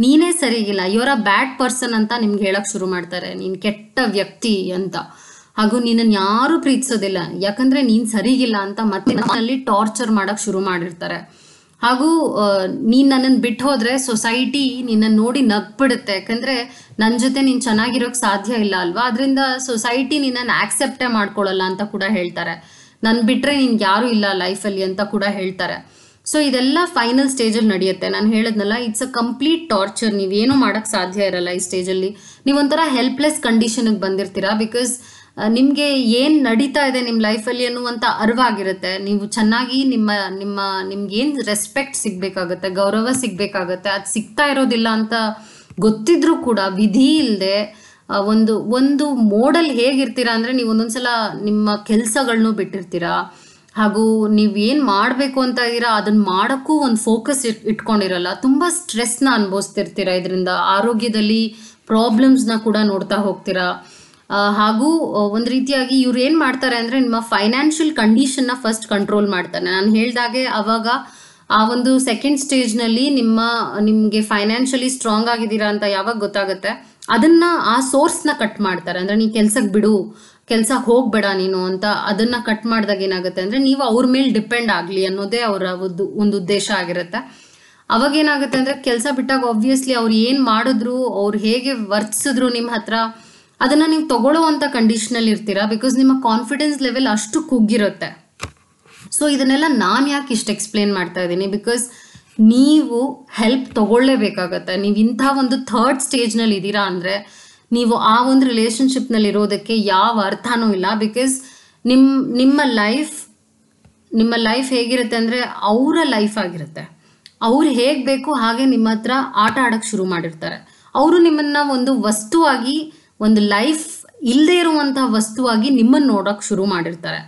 ನೀನೇ ಸರಿಗಿಲ್ಲ ಇವರ ಬ್ಯಾಡ್ ಪರ್ಸನ್ ಅಂತ ನಿಮ್ಗೆ ಹೇಳಕ್ ಶುರು ಮಾಡ್ತಾರೆ ನೀನ್ ಕೆಟ್ಟ ವ್ಯಕ್ತಿ ಅಂತ ಹಾಗೂ ನಿನ್ನನ್ ಯಾರು ಪ್ರೀತಿಸೋದಿಲ್ಲ ಯಾಕಂದ್ರೆ ನೀನ್ ಸರಿಗಿಲ್ಲ ಅಂತ ಮತ್ತೆ ನನ್ನಲ್ಲಿ ಟಾರ್ಚರ್ ಮಾಡಕ್ ಶುರು ಮಾಡಿರ್ತಾರೆ ಹಾಗೂ ನೀನ್ ನನ್ನನ್ ಬಿಟ್ಟು ಹೋದ್ರೆ ಸೊಸೈಟಿ ನಿನ್ನ ನೋಡಿ ನಗ್ಬಿಡುತ್ತೆ ಯಾಕಂದ್ರೆ ನನ್ ಜೊತೆ ನೀನ್ ಚೆನ್ನಾಗಿರೋಕ್ ಸಾಧ್ಯ ಇಲ್ಲ ಅಲ್ವಾ ಅದರಿಂದ ಸೊಸೈಟಿ ನಿನ್ನನ್ನು ಆಕ್ಸೆಪ್ಟೇ ಮಾಡ್ಕೊಳ್ಳಲ್ಲ ಅಂತ ಕೂಡ ಹೇಳ್ತಾರೆ ನನ್ ಬಿಟ್ರೆ ನಿನ್ಗೆ ಯಾರು ಇಲ್ಲ ಲೈಫಲ್ಲಿ ಅಂತ ಕೂಡ ಹೇಳ್ತಾರೆ ಸೊ ಇದೆಲ್ಲ ಫೈನಲ್ ಸ್ಟೇಜಲ್ಲಿ ನಡೆಯುತ್ತೆ ನಾನು ಹೇಳಿದ್ನಲ್ಲ ಇಟ್ಸ್ ಅ ಕಂಪ್ಲೀಟ್ ಟಾರ್ಚರ್ ನೀವೇನು ಮಾಡೋಕ್ಕೆ ಸಾಧ್ಯ ಇರಲ್ಲ ಈ ಸ್ಟೇಜಲ್ಲಿ ನೀವೊಂಥರ ಹೆಲ್ಪ್ಲೆಸ್ ಕಂಡೀಷನಿಗೆ ಬಂದಿರ್ತೀರಾ ಬಿಕಾಸ್ ನಿಮಗೆ ಏನು ನಡೀತಾ ಇದೆ ನಿಮ್ಮ ಲೈಫಲ್ಲಿ ಅನ್ನುವಂಥ ಅರಿವಾಗಿರುತ್ತೆ ನೀವು ಚೆನ್ನಾಗಿ ನಿಮ್ಮ ನಿಮ್ಮ ನಿಮ್ಗೇನು ರೆಸ್ಪೆಕ್ಟ್ ಸಿಗಬೇಕಾಗತ್ತೆ ಗೌರವ ಸಿಗಬೇಕಾಗತ್ತೆ ಅದು ಸಿಗ್ತಾ ಇರೋದಿಲ್ಲ ಅಂತ ಗೊತ್ತಿದ್ರೂ ಕೂಡ ವಿಧಿ ಇಲ್ಲದೆ ಒಂದು ಒಂದು ಮೋಡಲ್ ಹೇಗಿರ್ತೀರಾ ಅಂದರೆ ನೀವು ಸಲ ನಿಮ್ಮ ಕೆಲಸಗಳನ್ನೂ ಬಿಟ್ಟಿರ್ತೀರಾ ಹಾಗೂ ನೀವು ಏನು ಮಾಡಬೇಕು ಅಂತ ಇದೀರಾ ಅದನ್ನ ಮಾಡೋಕ್ಕೂ ಒಂದು ಫೋಕಸ್ ಇಟ್ ಇಟ್ಕೊಂಡಿರಲ್ಲ ಸ್ಟ್ರೆಸ್ ಸ್ಟ್ರೆಸ್ನ ಅನುಭವಿಸ್ತಿರ್ತೀರ ಇದರಿಂದ ಆರೋಗ್ಯದಲ್ಲಿ ಪ್ರಾಬ್ಲಮ್ಸ್ನ ಕೂಡ ನೋಡ್ತಾ ಹೋಗ್ತೀರಾ ಹಾಗೂ ಒಂದು ರೀತಿಯಾಗಿ ಇವ್ರು ಏನು ಮಾಡ್ತಾರೆ ಅಂದ್ರೆ ನಿಮ್ಮ ಫೈನಾನ್ಷಿಯಲ್ ಕಂಡೀಷನ್ ನ ಫಸ್ಟ್ ಕಂಟ್ರೋಲ್ ಮಾಡ್ತಾರೆ ನಾನು ಹೇಳ್ದಾಗೆ ಅವಾಗ ಆ ಒಂದು ಸೆಕೆಂಡ್ ಸ್ಟೇಜ್ ನಲ್ಲಿ ನಿಮ್ಮ ನಿಮಗೆ ಫೈನಾನ್ಷಿಯಲಿ ಸ್ಟ್ರಾಂಗ್ ಆಗಿದ್ದೀರಾ ಅಂತ ಯಾವಾಗ ಗೊತ್ತಾಗುತ್ತೆ ಅದನ್ನ ಆ ನ ಕಟ್ ಮಾಡ್ತಾರೆ ಅಂದ್ರೆ ನೀ ಕೆಲ್ಸಕ್ಕೆ ಬಿಡು ಕೆಲಸ ಹೋಗ್ಬೇಡ ನೀನು ಅಂತ ಅದನ್ನ ಕಟ್ ಮಾಡಿದಾಗ ಏನಾಗುತ್ತೆ ಅಂದ್ರೆ ನೀವು ಅವ್ರ ಮೇಲೆ ಡಿಪೆಂಡ್ ಆಗಲಿ ಅನ್ನೋದೇ ಅವರ ಒಂದು ಉದ್ದೇಶ ಆಗಿರುತ್ತೆ ಅವಾಗ ಏನಾಗುತ್ತೆ ಅಂದರೆ ಕೆಲಸ ಬಿಟ್ಟಾಗ ಆಬ್ವಿಯಸ್ಲಿ ಅವ್ರು ಏನು ಮಾಡಿದ್ರು ಅವ್ರು ಹೇಗೆ ವರ್ತಿಸಿದ್ರು ನಿಮ್ಮ ಹತ್ರ ಅದನ್ನು ನೀವು ಕಂಡೀಷನ್ ಕಂಡೀಷನಲ್ಲಿ ಇರ್ತೀರಾ ಬಿಕಾಸ್ ನಿಮ್ಮ ಕಾನ್ಫಿಡೆನ್ಸ್ ಲೆವೆಲ್ ಅಷ್ಟು ಕುಗ್ಗಿರುತ್ತೆ ಸೊ ಇದನ್ನೆಲ್ಲ ನಾನು ಯಾಕೆ ಇಷ್ಟು ಎಕ್ಸ್ಪ್ಲೇನ್ ಮಾಡ್ತಾ ಇದ್ದೀನಿ ಬಿಕಾಸ್ ನೀವು ಹೆಲ್ಪ್ ತಗೊಳ್ಳೇಬೇಕಾಗತ್ತೆ ನೀವು ಇಂಥ ಒಂದು ಥರ್ಡ್ ಸ್ಟೇಜ್ನಲ್ಲಿ ಇದ್ದೀರಾ ಅಂದರೆ ನೀವು ಆ ಒಂದು ರಿಲೇಷನ್ಶಿಪ್ನಲ್ಲಿ ಇರೋದಕ್ಕೆ ಯಾವ ಅರ್ಥನೂ ಇಲ್ಲ ಬಿಕಾಸ್ ನಿಮ್ಮ ನಿಮ್ಮ ಲೈಫ್ ನಿಮ್ಮ ಲೈಫ್ ಹೇಗಿರುತ್ತೆ ಅಂದರೆ ಅವರ ಲೈಫ್ ಆಗಿರುತ್ತೆ ಅವ್ರು ಹೇಗೆ ಬೇಕು ಹಾಗೆ ನಿಮ್ಮ ಹತ್ರ ಆಟ ಆಡೋಕ್ಕೆ ಶುರು ಮಾಡಿರ್ತಾರೆ ಅವರು ನಿಮ್ಮನ್ನು ಒಂದು ವಸ್ತುವಾಗಿ ಒಂದು ಲೈಫ್ ಇಲ್ಲದೆ ಇರುವಂತಹ ವಸ್ತುವಾಗಿ ನಿಮ್ಮನ್ನು ನೋಡೋಕೆ ಶುರು ಮಾಡಿರ್ತಾರೆ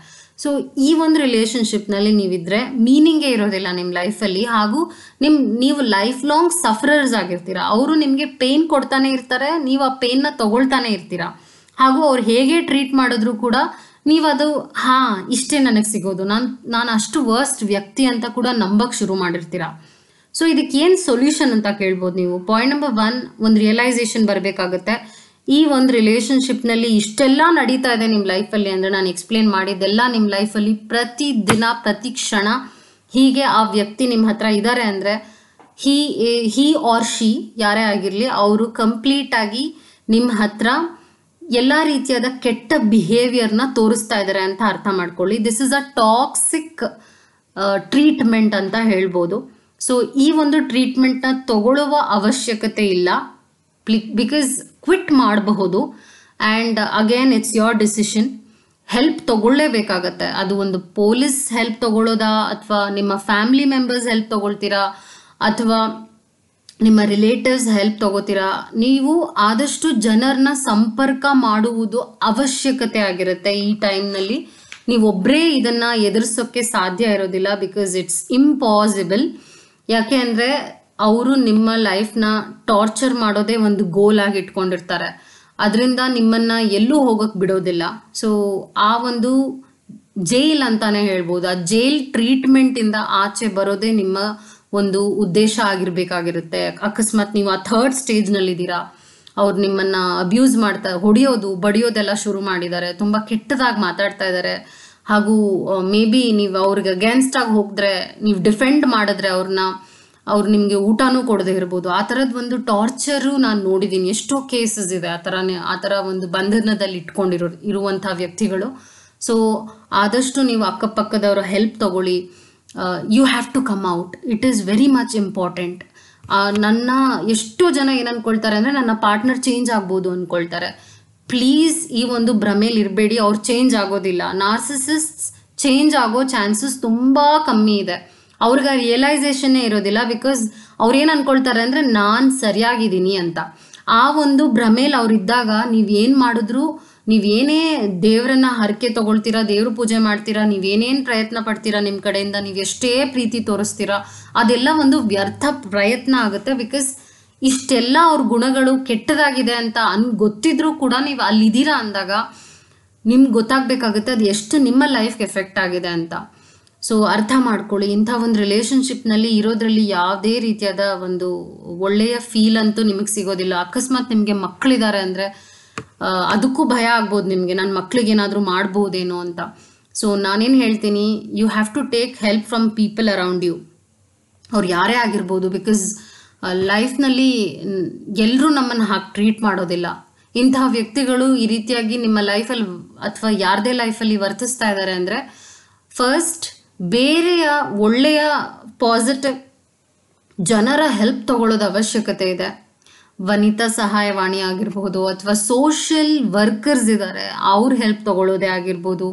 ಸೊ ಈ ಒಂದು ರಿಲೇಷನ್ಶಿಪ್ನಲ್ಲಿ ನೀವಿದ್ರೆ ಮೀನಿಂಗೇ ಇರೋದಿಲ್ಲ ನಿಮ್ಮ ಲೈಫಲ್ಲಿ ಹಾಗೂ ನಿಮ್ಮ ನೀವು ಲೈಫ್ ಲಾಂಗ್ ಸಫರರ್ಸ್ ಆಗಿರ್ತೀರ ಅವರು ನಿಮಗೆ ಪೇನ್ ಕೊಡ್ತಾನೆ ಇರ್ತಾರೆ ನೀವು ಆ ಪೇನ್ನ ತಗೊಳ್ತಾನೆ ಇರ್ತೀರ ಹಾಗೂ ಅವ್ರು ಹೇಗೆ ಟ್ರೀಟ್ ಮಾಡಿದ್ರು ಕೂಡ ನೀವದು ಹಾ ಇಷ್ಟೇ ನನಗೆ ಸಿಗೋದು ನಾನು ನಾನು ಅಷ್ಟು ವರ್ಸ್ಟ್ ವ್ಯಕ್ತಿ ಅಂತ ಕೂಡ ನಂಬಕ್ ಶುರು ಮಾಡಿರ್ತೀರ ಸೊ ಇದಕ್ಕೆ ಏನು ಸೊಲ್ಯೂಷನ್ ಅಂತ ಕೇಳ್ಬೋದು ನೀವು ಪಾಯಿಂಟ್ ನಂಬರ್ ಒನ್ ಒಂದು ರಿಯಲೈಸೇಷನ್ ಬರಬೇಕಾಗುತ್ತೆ ಈ ಒಂದು ನಲ್ಲಿ ಇಷ್ಟೆಲ್ಲ ನಡೀತಾ ಇದೆ ನಿಮ್ಮ ಲೈಫಲ್ಲಿ ಅಂದರೆ ನಾನು ಎಕ್ಸ್ಪ್ಲೇನ್ ಮಾಡಿದ್ದೆಲ್ಲ ನಿಮ್ಮ ಲೈಫಲ್ಲಿ ಪ್ರತಿ ದಿನ ಪ್ರತಿ ಕ್ಷಣ ಹೀಗೆ ಆ ವ್ಯಕ್ತಿ ನಿಮ್ಮ ಹತ್ರ ಇದ್ದಾರೆ ಅಂದರೆ ಹೀ ಹೀ ಆರ್ ಶಿ ಯಾರೇ ಆಗಿರಲಿ ಅವರು ಕಂಪ್ಲೀಟಾಗಿ ನಿಮ್ಮ ಹತ್ರ ಎಲ್ಲ ರೀತಿಯಾದ ಕೆಟ್ಟ ಬಿಹೇವಿಯರ್ನ ತೋರಿಸ್ತಾ ಇದ್ದಾರೆ ಅಂತ ಅರ್ಥ ಮಾಡ್ಕೊಳ್ಳಿ this is a toxic treatment ಅಂತ ಹೇಳ್ಬೋದು ಸೊ ಈ ಒಂದು ಟ್ರೀಟ್ಮೆಂಟ್ನ ತಗೊಳ್ಳುವ ಅವಶ್ಯಕತೆ ಇಲ್ಲ ಬಿಕಾಸ್ ಕ್ವಿಟ್ ಮಾಡಬಹುದು and again it's your decision help ತಗೊಳ್ಳೇಬೇಕಾಗತ್ತೆ ಅದು ಒಂದು ಪೊಲೀಸ್ ಹೆಲ್ಪ್ ತಗೊಳ್ಳೋದಾ ಅಥವಾ ನಿಮ್ಮ ಫ್ಯಾಮಿಲಿ ಮೆಂಬರ್ಸ್ ಹೆಲ್ಪ್ ತಗೊಳ್ತೀರಾ ಅಥವಾ ನಿಮ್ಮ ರಿಲೇಟಿವ್ಸ್ ಹೆಲ್ಪ್ ತಗೋತೀರಾ ನೀವು ಆದಷ್ಟು ಜನರನ್ನ ಸಂಪರ್ಕ ಮಾಡುವುದು ಅವಶ್ಯಕತೆ ಆಗಿರುತ್ತೆ ಈ ಟೈಮ್ನಲ್ಲಿ ನೀವು ಒಬ್ಬರೇ ಇದನ್ನು ಎದುರಿಸೋಕ್ಕೆ ಸಾಧ್ಯ ಇರೋದಿಲ್ಲ ಬಿಕಾಸ್ ಇಟ್ಸ್ ಇಂಪಾಸಿಬಲ್ ಯಾಕೆ ಅಂದರೆ ಅವರು ನಿಮ್ಮ ಲೈಫ್ನ ಟಾರ್ಚರ್ ಮಾಡೋದೇ ಒಂದು ಗೋಲ್ ಆಗಿ ಇಟ್ಕೊಂಡಿರ್ತಾರೆ ಅದರಿಂದ ನಿಮ್ಮನ್ನ ಎಲ್ಲೂ ಹೋಗಕ್ ಬಿಡೋದಿಲ್ಲ ಸೊ ಆ ಒಂದು ಜೈಲ್ ಅಂತಾನೆ ಹೇಳ್ಬೋದು ಆ ಜೈಲ್ ಇಂದ ಆಚೆ ಬರೋದೇ ನಿಮ್ಮ ಒಂದು ಉದ್ದೇಶ ಆಗಿರಬೇಕಾಗಿರುತ್ತೆ ಅಕಸ್ಮಾತ್ ನೀವು ಆ ಥರ್ಡ್ ಇದ್ದೀರಾ ಅವ್ರು ನಿಮ್ಮನ್ನ ಅಬ್ಯೂಸ್ ಮಾಡ್ತಾ ಹೊಡಿಯೋದು ಬಡಿಯೋದೆಲ್ಲ ಶುರು ಮಾಡಿದ್ದಾರೆ ತುಂಬಾ ಕೆಟ್ಟದಾಗಿ ಮಾತಾಡ್ತಾ ಇದ್ದಾರೆ ಹಾಗೂ ಮೇ ಬಿ ನೀವು ಅವ್ರಿಗೆ ಅಗೇನ್ಸ್ಟ್ ಆಗಿ ಹೋಗಿದ್ರೆ ನೀವು ಡಿಫೆಂಡ್ ಮಾಡಿದ್ರೆ ಅವ್ರನ್ನ ಅವ್ರು ನಿಮಗೆ ಊಟನೂ ಕೊಡದೆ ಇರ್ಬೋದು ಆ ಥರದ್ದು ಒಂದು ಟಾರ್ಚರು ನಾನು ನೋಡಿದ್ದೀನಿ ಎಷ್ಟೋ ಕೇಸಸ್ ಇದೆ ಆ ಥರನೇ ಆ ಥರ ಒಂದು ಬಂಧನದಲ್ಲಿ ಇಟ್ಕೊಂಡಿರೋ ಇರುವಂಥ ವ್ಯಕ್ತಿಗಳು ಸೊ ಆದಷ್ಟು ನೀವು ಅಕ್ಕಪಕ್ಕದವರ ಹೆಲ್ಪ್ ತಗೊಳ್ಳಿ you have to come out it is very much important ನನ್ನ ಎಷ್ಟೋ ಜನ ಏನನ್ಕೊಳ್ತಾರೆ ಅಂದರೆ ನನ್ನ ಪಾರ್ಟ್ನರ್ ಚೇಂಜ್ ಆಗ್ಬೋದು ಅಂದ್ಕೊಳ್ತಾರೆ ಪ್ಲೀಸ್ ಈ ಒಂದು ಭ್ರಮೇಲಿ ಇರಬೇಡಿ ಅವ್ರು ಚೇಂಜ್ ಆಗೋದಿಲ್ಲ ನಾರ್ಸಿಸಿಸ್ಟ್ಸ್ ಚೇಂಜ್ ಆಗೋ ಚಾನ್ಸಸ್ ತುಂಬ ಕಮ್ಮಿ ಇದೆ ಅವ್ರಿಗೆ ರಿಯಲೈಸೇಷನ್ನೇ ಇರೋದಿಲ್ಲ ಬಿಕಾಸ್ ಅವ್ರೇನು ಅಂದ್ಕೊಳ್ತಾರೆ ಅಂದರೆ ನಾನು ಸರಿಯಾಗಿದ್ದೀನಿ ಅಂತ ಆ ಒಂದು ಭ್ರಮೇಲಿ ಅವರಿದ್ದಾಗ ನೀವು ಏನು ನೀವೇನೇ ದೇವರನ್ನ ಹರಕೆ ತಗೊಳ್ತೀರಾ ದೇವ್ರ ಪೂಜೆ ಮಾಡ್ತೀರಾ ನೀವೇನೇನು ಪ್ರಯತ್ನ ಪಡ್ತೀರಾ ನಿಮ್ಮ ಕಡೆಯಿಂದ ನೀವು ಎಷ್ಟೇ ಪ್ರೀತಿ ತೋರಿಸ್ತೀರಾ ಅದೆಲ್ಲ ಒಂದು ವ್ಯರ್ಥ ಪ್ರಯತ್ನ ಆಗುತ್ತೆ ಬಿಕಾಸ್ ಇಷ್ಟೆಲ್ಲ ಅವ್ರ ಗುಣಗಳು ಕೆಟ್ಟದಾಗಿದೆ ಅಂತ ಅನ್ ಗೊತ್ತಿದ್ರೂ ಕೂಡ ನೀವು ಅಲ್ಲಿದ್ದೀರಾ ಅಂದಾಗ ನಿಮ್ಗೆ ಗೊತ್ತಾಗಬೇಕಾಗುತ್ತೆ ಅದು ಎಷ್ಟು ನಿಮ್ಮ ಲೈಫ್ಗೆ ಎಫೆಕ್ಟ್ ಆಗಿದೆ ಅಂತ ಸೊ ಅರ್ಥ ಮಾಡ್ಕೊಳ್ಳಿ ಇಂಥ ಒಂದು ರಿಲೇಶನ್ಶಿಪ್ನಲ್ಲಿ ಇರೋದ್ರಲ್ಲಿ ಯಾವುದೇ ರೀತಿಯಾದ ಒಂದು ಒಳ್ಳೆಯ ಫೀಲ್ ಅಂತೂ ನಿಮಗೆ ಸಿಗೋದಿಲ್ಲ ಅಕಸ್ಮಾತ್ ನಿಮಗೆ ಮಕ್ಕಳಿದ್ದಾರೆ ಅಂದರೆ ಅದಕ್ಕೂ ಭಯ ಆಗ್ಬೋದು ನಿಮಗೆ ನನ್ನ ಮಕ್ಕಳಿಗೆ ಏನಾದರೂ ಮಾಡ್ಬೋದೇನೋ ಅಂತ ಸೊ ನಾನೇನು ಹೇಳ್ತೀನಿ you have to take help from people around you ಅವ್ರು ಯಾರೇ ಆಗಿರ್ಬೋದು ಬಿಕಾಸ್ ಲೈಫ್ನಲ್ಲಿ ಎಲ್ಲರೂ ನಮ್ಮನ್ನು ಹಾಕಿ ಟ್ರೀಟ್ ಮಾಡೋದಿಲ್ಲ ಇಂತಹ ವ್ಯಕ್ತಿಗಳು ಈ ರೀತಿಯಾಗಿ ನಿಮ್ಮ ಲೈಫಲ್ಲಿ ಅಥವಾ ಯಾರದೇ ಲೈಫಲ್ಲಿ ವರ್ತಿಸ್ತಾ ಇದ್ದಾರೆ ಅಂದರೆ ಫಸ್ಟ್ ಬೇರೆಯ ಒಳ್ಳೆಯ ಪಾಸಿಟಿವ್ ಜನರ ಹೆಲ್ಪ್ ತಗೊಳ್ಳೋದು ಅವಶ್ಯಕತೆ ಇದೆ ವನಿತಾ ಸಹಾಯವಾಣಿ ಆಗಿರಬಹುದು ಅಥವಾ ಸೋಷಿಯಲ್ ವರ್ಕರ್ಸ್ ಇದ್ದಾರೆ ಅವ್ರ ಹೆಲ್ಪ್ ತಗೊಳ್ಳೋದೇ ಆಗಿರ್ಬೋದು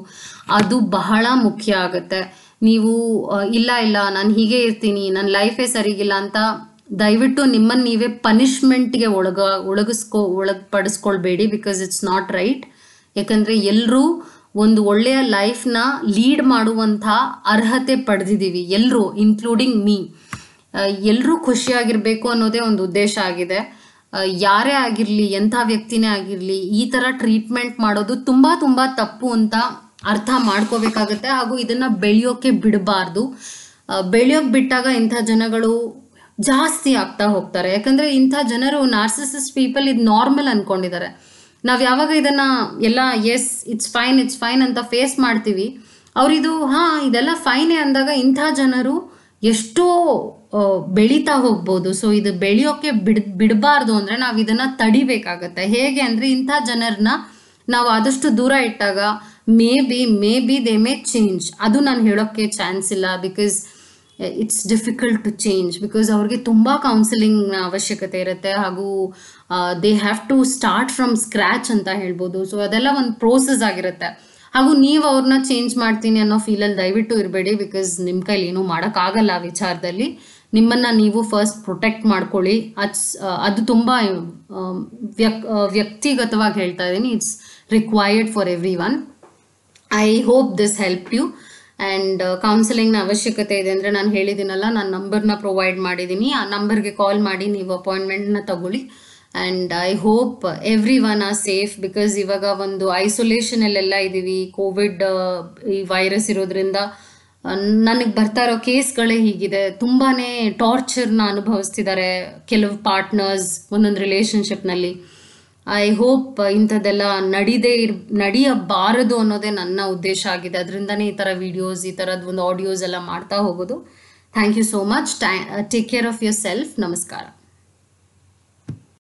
ಅದು ಬಹಳ ಮುಖ್ಯ ಆಗುತ್ತೆ ನೀವು ಇಲ್ಲ ಇಲ್ಲ ನಾನು ಹೀಗೆ ಇರ್ತೀನಿ ನನ್ನ ಲೈಫೇ ಸರಿಗಿಲ್ಲ ಅಂತ ದಯವಿಟ್ಟು ನಿಮ್ಮನ್ನು ನೀವೇ ಪನಿಷ್ಮೆಂಟ್ಗೆ ಒಳಗ ಒಳಗಿಸ್ಕೊ ಒಳಗೆ ಪಡಿಸ್ಕೊಳ್ಬೇಡಿ ಬಿಕಾಸ್ ಇಟ್ಸ್ ನಾಟ್ ರೈಟ್ ಯಾಕಂದರೆ ಎಲ್ಲರೂ ಒಂದು ಒಳ್ಳೆಯ ಲೈಫ್ನ ಲೀಡ್ ಮಾಡುವಂಥ ಅರ್ಹತೆ ಪಡೆದಿದ್ದೀವಿ ಎಲ್ಲರೂ ಇನ್ಕ್ಲೂಡಿಂಗ್ ಮೀ ಎಲ್ಲರೂ ಖುಷಿಯಾಗಿರಬೇಕು ಅನ್ನೋದೇ ಒಂದು ಉದ್ದೇಶ ಆಗಿದೆ ಯಾರೇ ಆಗಿರಲಿ ಎಂಥ ವ್ಯಕ್ತಿನೇ ಆಗಿರಲಿ ಈ ಥರ ಟ್ರೀಟ್ಮೆಂಟ್ ಮಾಡೋದು ತುಂಬ ತುಂಬ ತಪ್ಪು ಅಂತ ಅರ್ಥ ಮಾಡ್ಕೋಬೇಕಾಗತ್ತೆ ಹಾಗೂ ಇದನ್ನು ಬೆಳೆಯೋಕ್ಕೆ ಬಿಡಬಾರ್ದು ಬೆಳೆಯೋಕೆ ಬಿಟ್ಟಾಗ ಇಂಥ ಜನಗಳು ಜಾಸ್ತಿ ಆಗ್ತಾ ಹೋಗ್ತಾರೆ ಯಾಕಂದರೆ ಇಂಥ ಜನರು ನಾರ್ಸಿಸಿಸ್ಟ್ ಪೀಪಲ್ ಇದು ನಾರ್ಮಲ್ ಅಂದ್ಕೊಂಡಿದ್ದಾರೆ ನಾವು ಯಾವಾಗ ಇದನ್ನ ಎಲ್ಲ yes it's fine it's fine ಅಂತ ಫೇಸ್ ಮಾಡ್ತೀವಿ ಅವರಿದು ಹಾ ಇದೆಲ್ಲ ಫೈನೇ ಅಂದಾಗ ಇಂಥ ಜನರು ಎಷ್ಟೋ ಬೆಳೀತಾ ಹೋಗ್ಬೋದು ಸೊ ಇದು ಬೆಳೆಯೋಕೆ ಬಿಡ್ ಬಿಡಬಾರ್ದು ಅಂದರೆ ನಾವು ಇದನ್ನು ತಡಿಬೇಕಾಗತ್ತೆ ಹೇಗೆ ಅಂದರೆ ಇಂಥ ಜನರನ್ನ ನಾವು ಆದಷ್ಟು ದೂರ ಇಟ್ಟಾಗ maybe maybe they may change ಅದು ನಾನು ಹೇಳೋಕ್ಕೆ ಚಾನ್ಸ್ ಇಲ್ಲ because it's difficult to change because ಅವ್ರಿಗೆ ತುಂಬ ಕೌನ್ಸಿಲಿಂಗ್ ಅವಶ್ಯಕತೆ ಇರುತ್ತೆ ಹಾಗೂ they have to start from scratch ಅಂತ ಹೇಳ್ಬೋದು ಸೊ ಅದೆಲ್ಲ ಒಂದು ಪ್ರೋಸೆಸ್ ಆಗಿರುತ್ತೆ ಹಾಗೂ ನೀವು ಅವ್ರನ್ನ ಚೇಂಜ್ ಮಾಡ್ತೀನಿ ಅನ್ನೋ ಫೀಲಲ್ಲಿ ದಯವಿಟ್ಟು ಇರಬೇಡಿ ಬಿಕಾಸ್ ನಿಮ್ಮ ಕೈಲಿ ಏನೂ ಮಾಡೋಕ್ಕಾಗಲ್ಲ ಆ ವಿಚಾರದಲ್ಲಿ ನಿಮ್ಮನ್ನು ನೀವು ಫಸ್ಟ್ ಪ್ರೊಟೆಕ್ಟ್ ಮಾಡ್ಕೊಳ್ಳಿ ಅಟ್ಸ್ ಅದು ತುಂಬ ವ್ಯಕ್ ವ್ಯಕ್ತಿಗತವಾಗಿ ಹೇಳ್ತಾ ಇದ್ದೀನಿ it's required for everyone I hope this help you and ಕೌನ್ಸಿಲಿಂಗ್ನ uh, ಅವಶ್ಯಕತೆ ಇದೆ ಅಂದರೆ ನಾನು ಹೇಳಿದ್ದೀನಲ್ಲ ನಾನು ನಂಬರ್ನ ಪ್ರೊವೈಡ್ ಮಾಡಿದ್ದೀನಿ ಆ ನಂಬರ್ಗೆ ಕಾಲ್ ಮಾಡಿ ನೀವು ಅಪಾಯಿಂಟ್ಮೆಂಟ್ನ ತಗೊಳ್ಳಿ and I hope everyone are safe because ಇವಾಗ ಒಂದು ಐಸೋಲೇಷನಲ್ಲೆಲ್ಲ ಇದ್ದೀವಿ ಕೋವಿಡ್ uh, ಈ ವೈರಸ್ ಇರೋದ್ರಿಂದ ನನಗೆ ಬರ್ತಾ ಇರೋ ಕೇಸ್ಗಳೇ ಹೀಗಿದೆ ತುಂಬಾ ಟಾರ್ಚರ್ನ ಅನುಭವಿಸ್ತಿದ್ದಾರೆ ಕೆಲವು ಪಾರ್ಟ್ನರ್ಸ್ ಒಂದೊಂದು ರಿಲೇಷನ್ಶಿಪ್ನಲ್ಲಿ ಐ ಹೋಪ್ ಇಂಥದ್ದೆಲ್ಲ ನಡೀದೇ ಇರ್ ನಡಿಯಬಾರದು ಅನ್ನೋದೇ ನನ್ನ ಉದ್ದೇಶ ಆಗಿದೆ ಅದರಿಂದನೇ ಈ ಥರ ವೀಡಿಯೋಸ್ ಈ ಥರದ್ದು ಒಂದು ಆಡಿಯೋಸ್ ಎಲ್ಲ ಮಾಡ್ತಾ ಹೋಗೋದು thank you so much take care of yourself ನಮಸ್ಕಾರ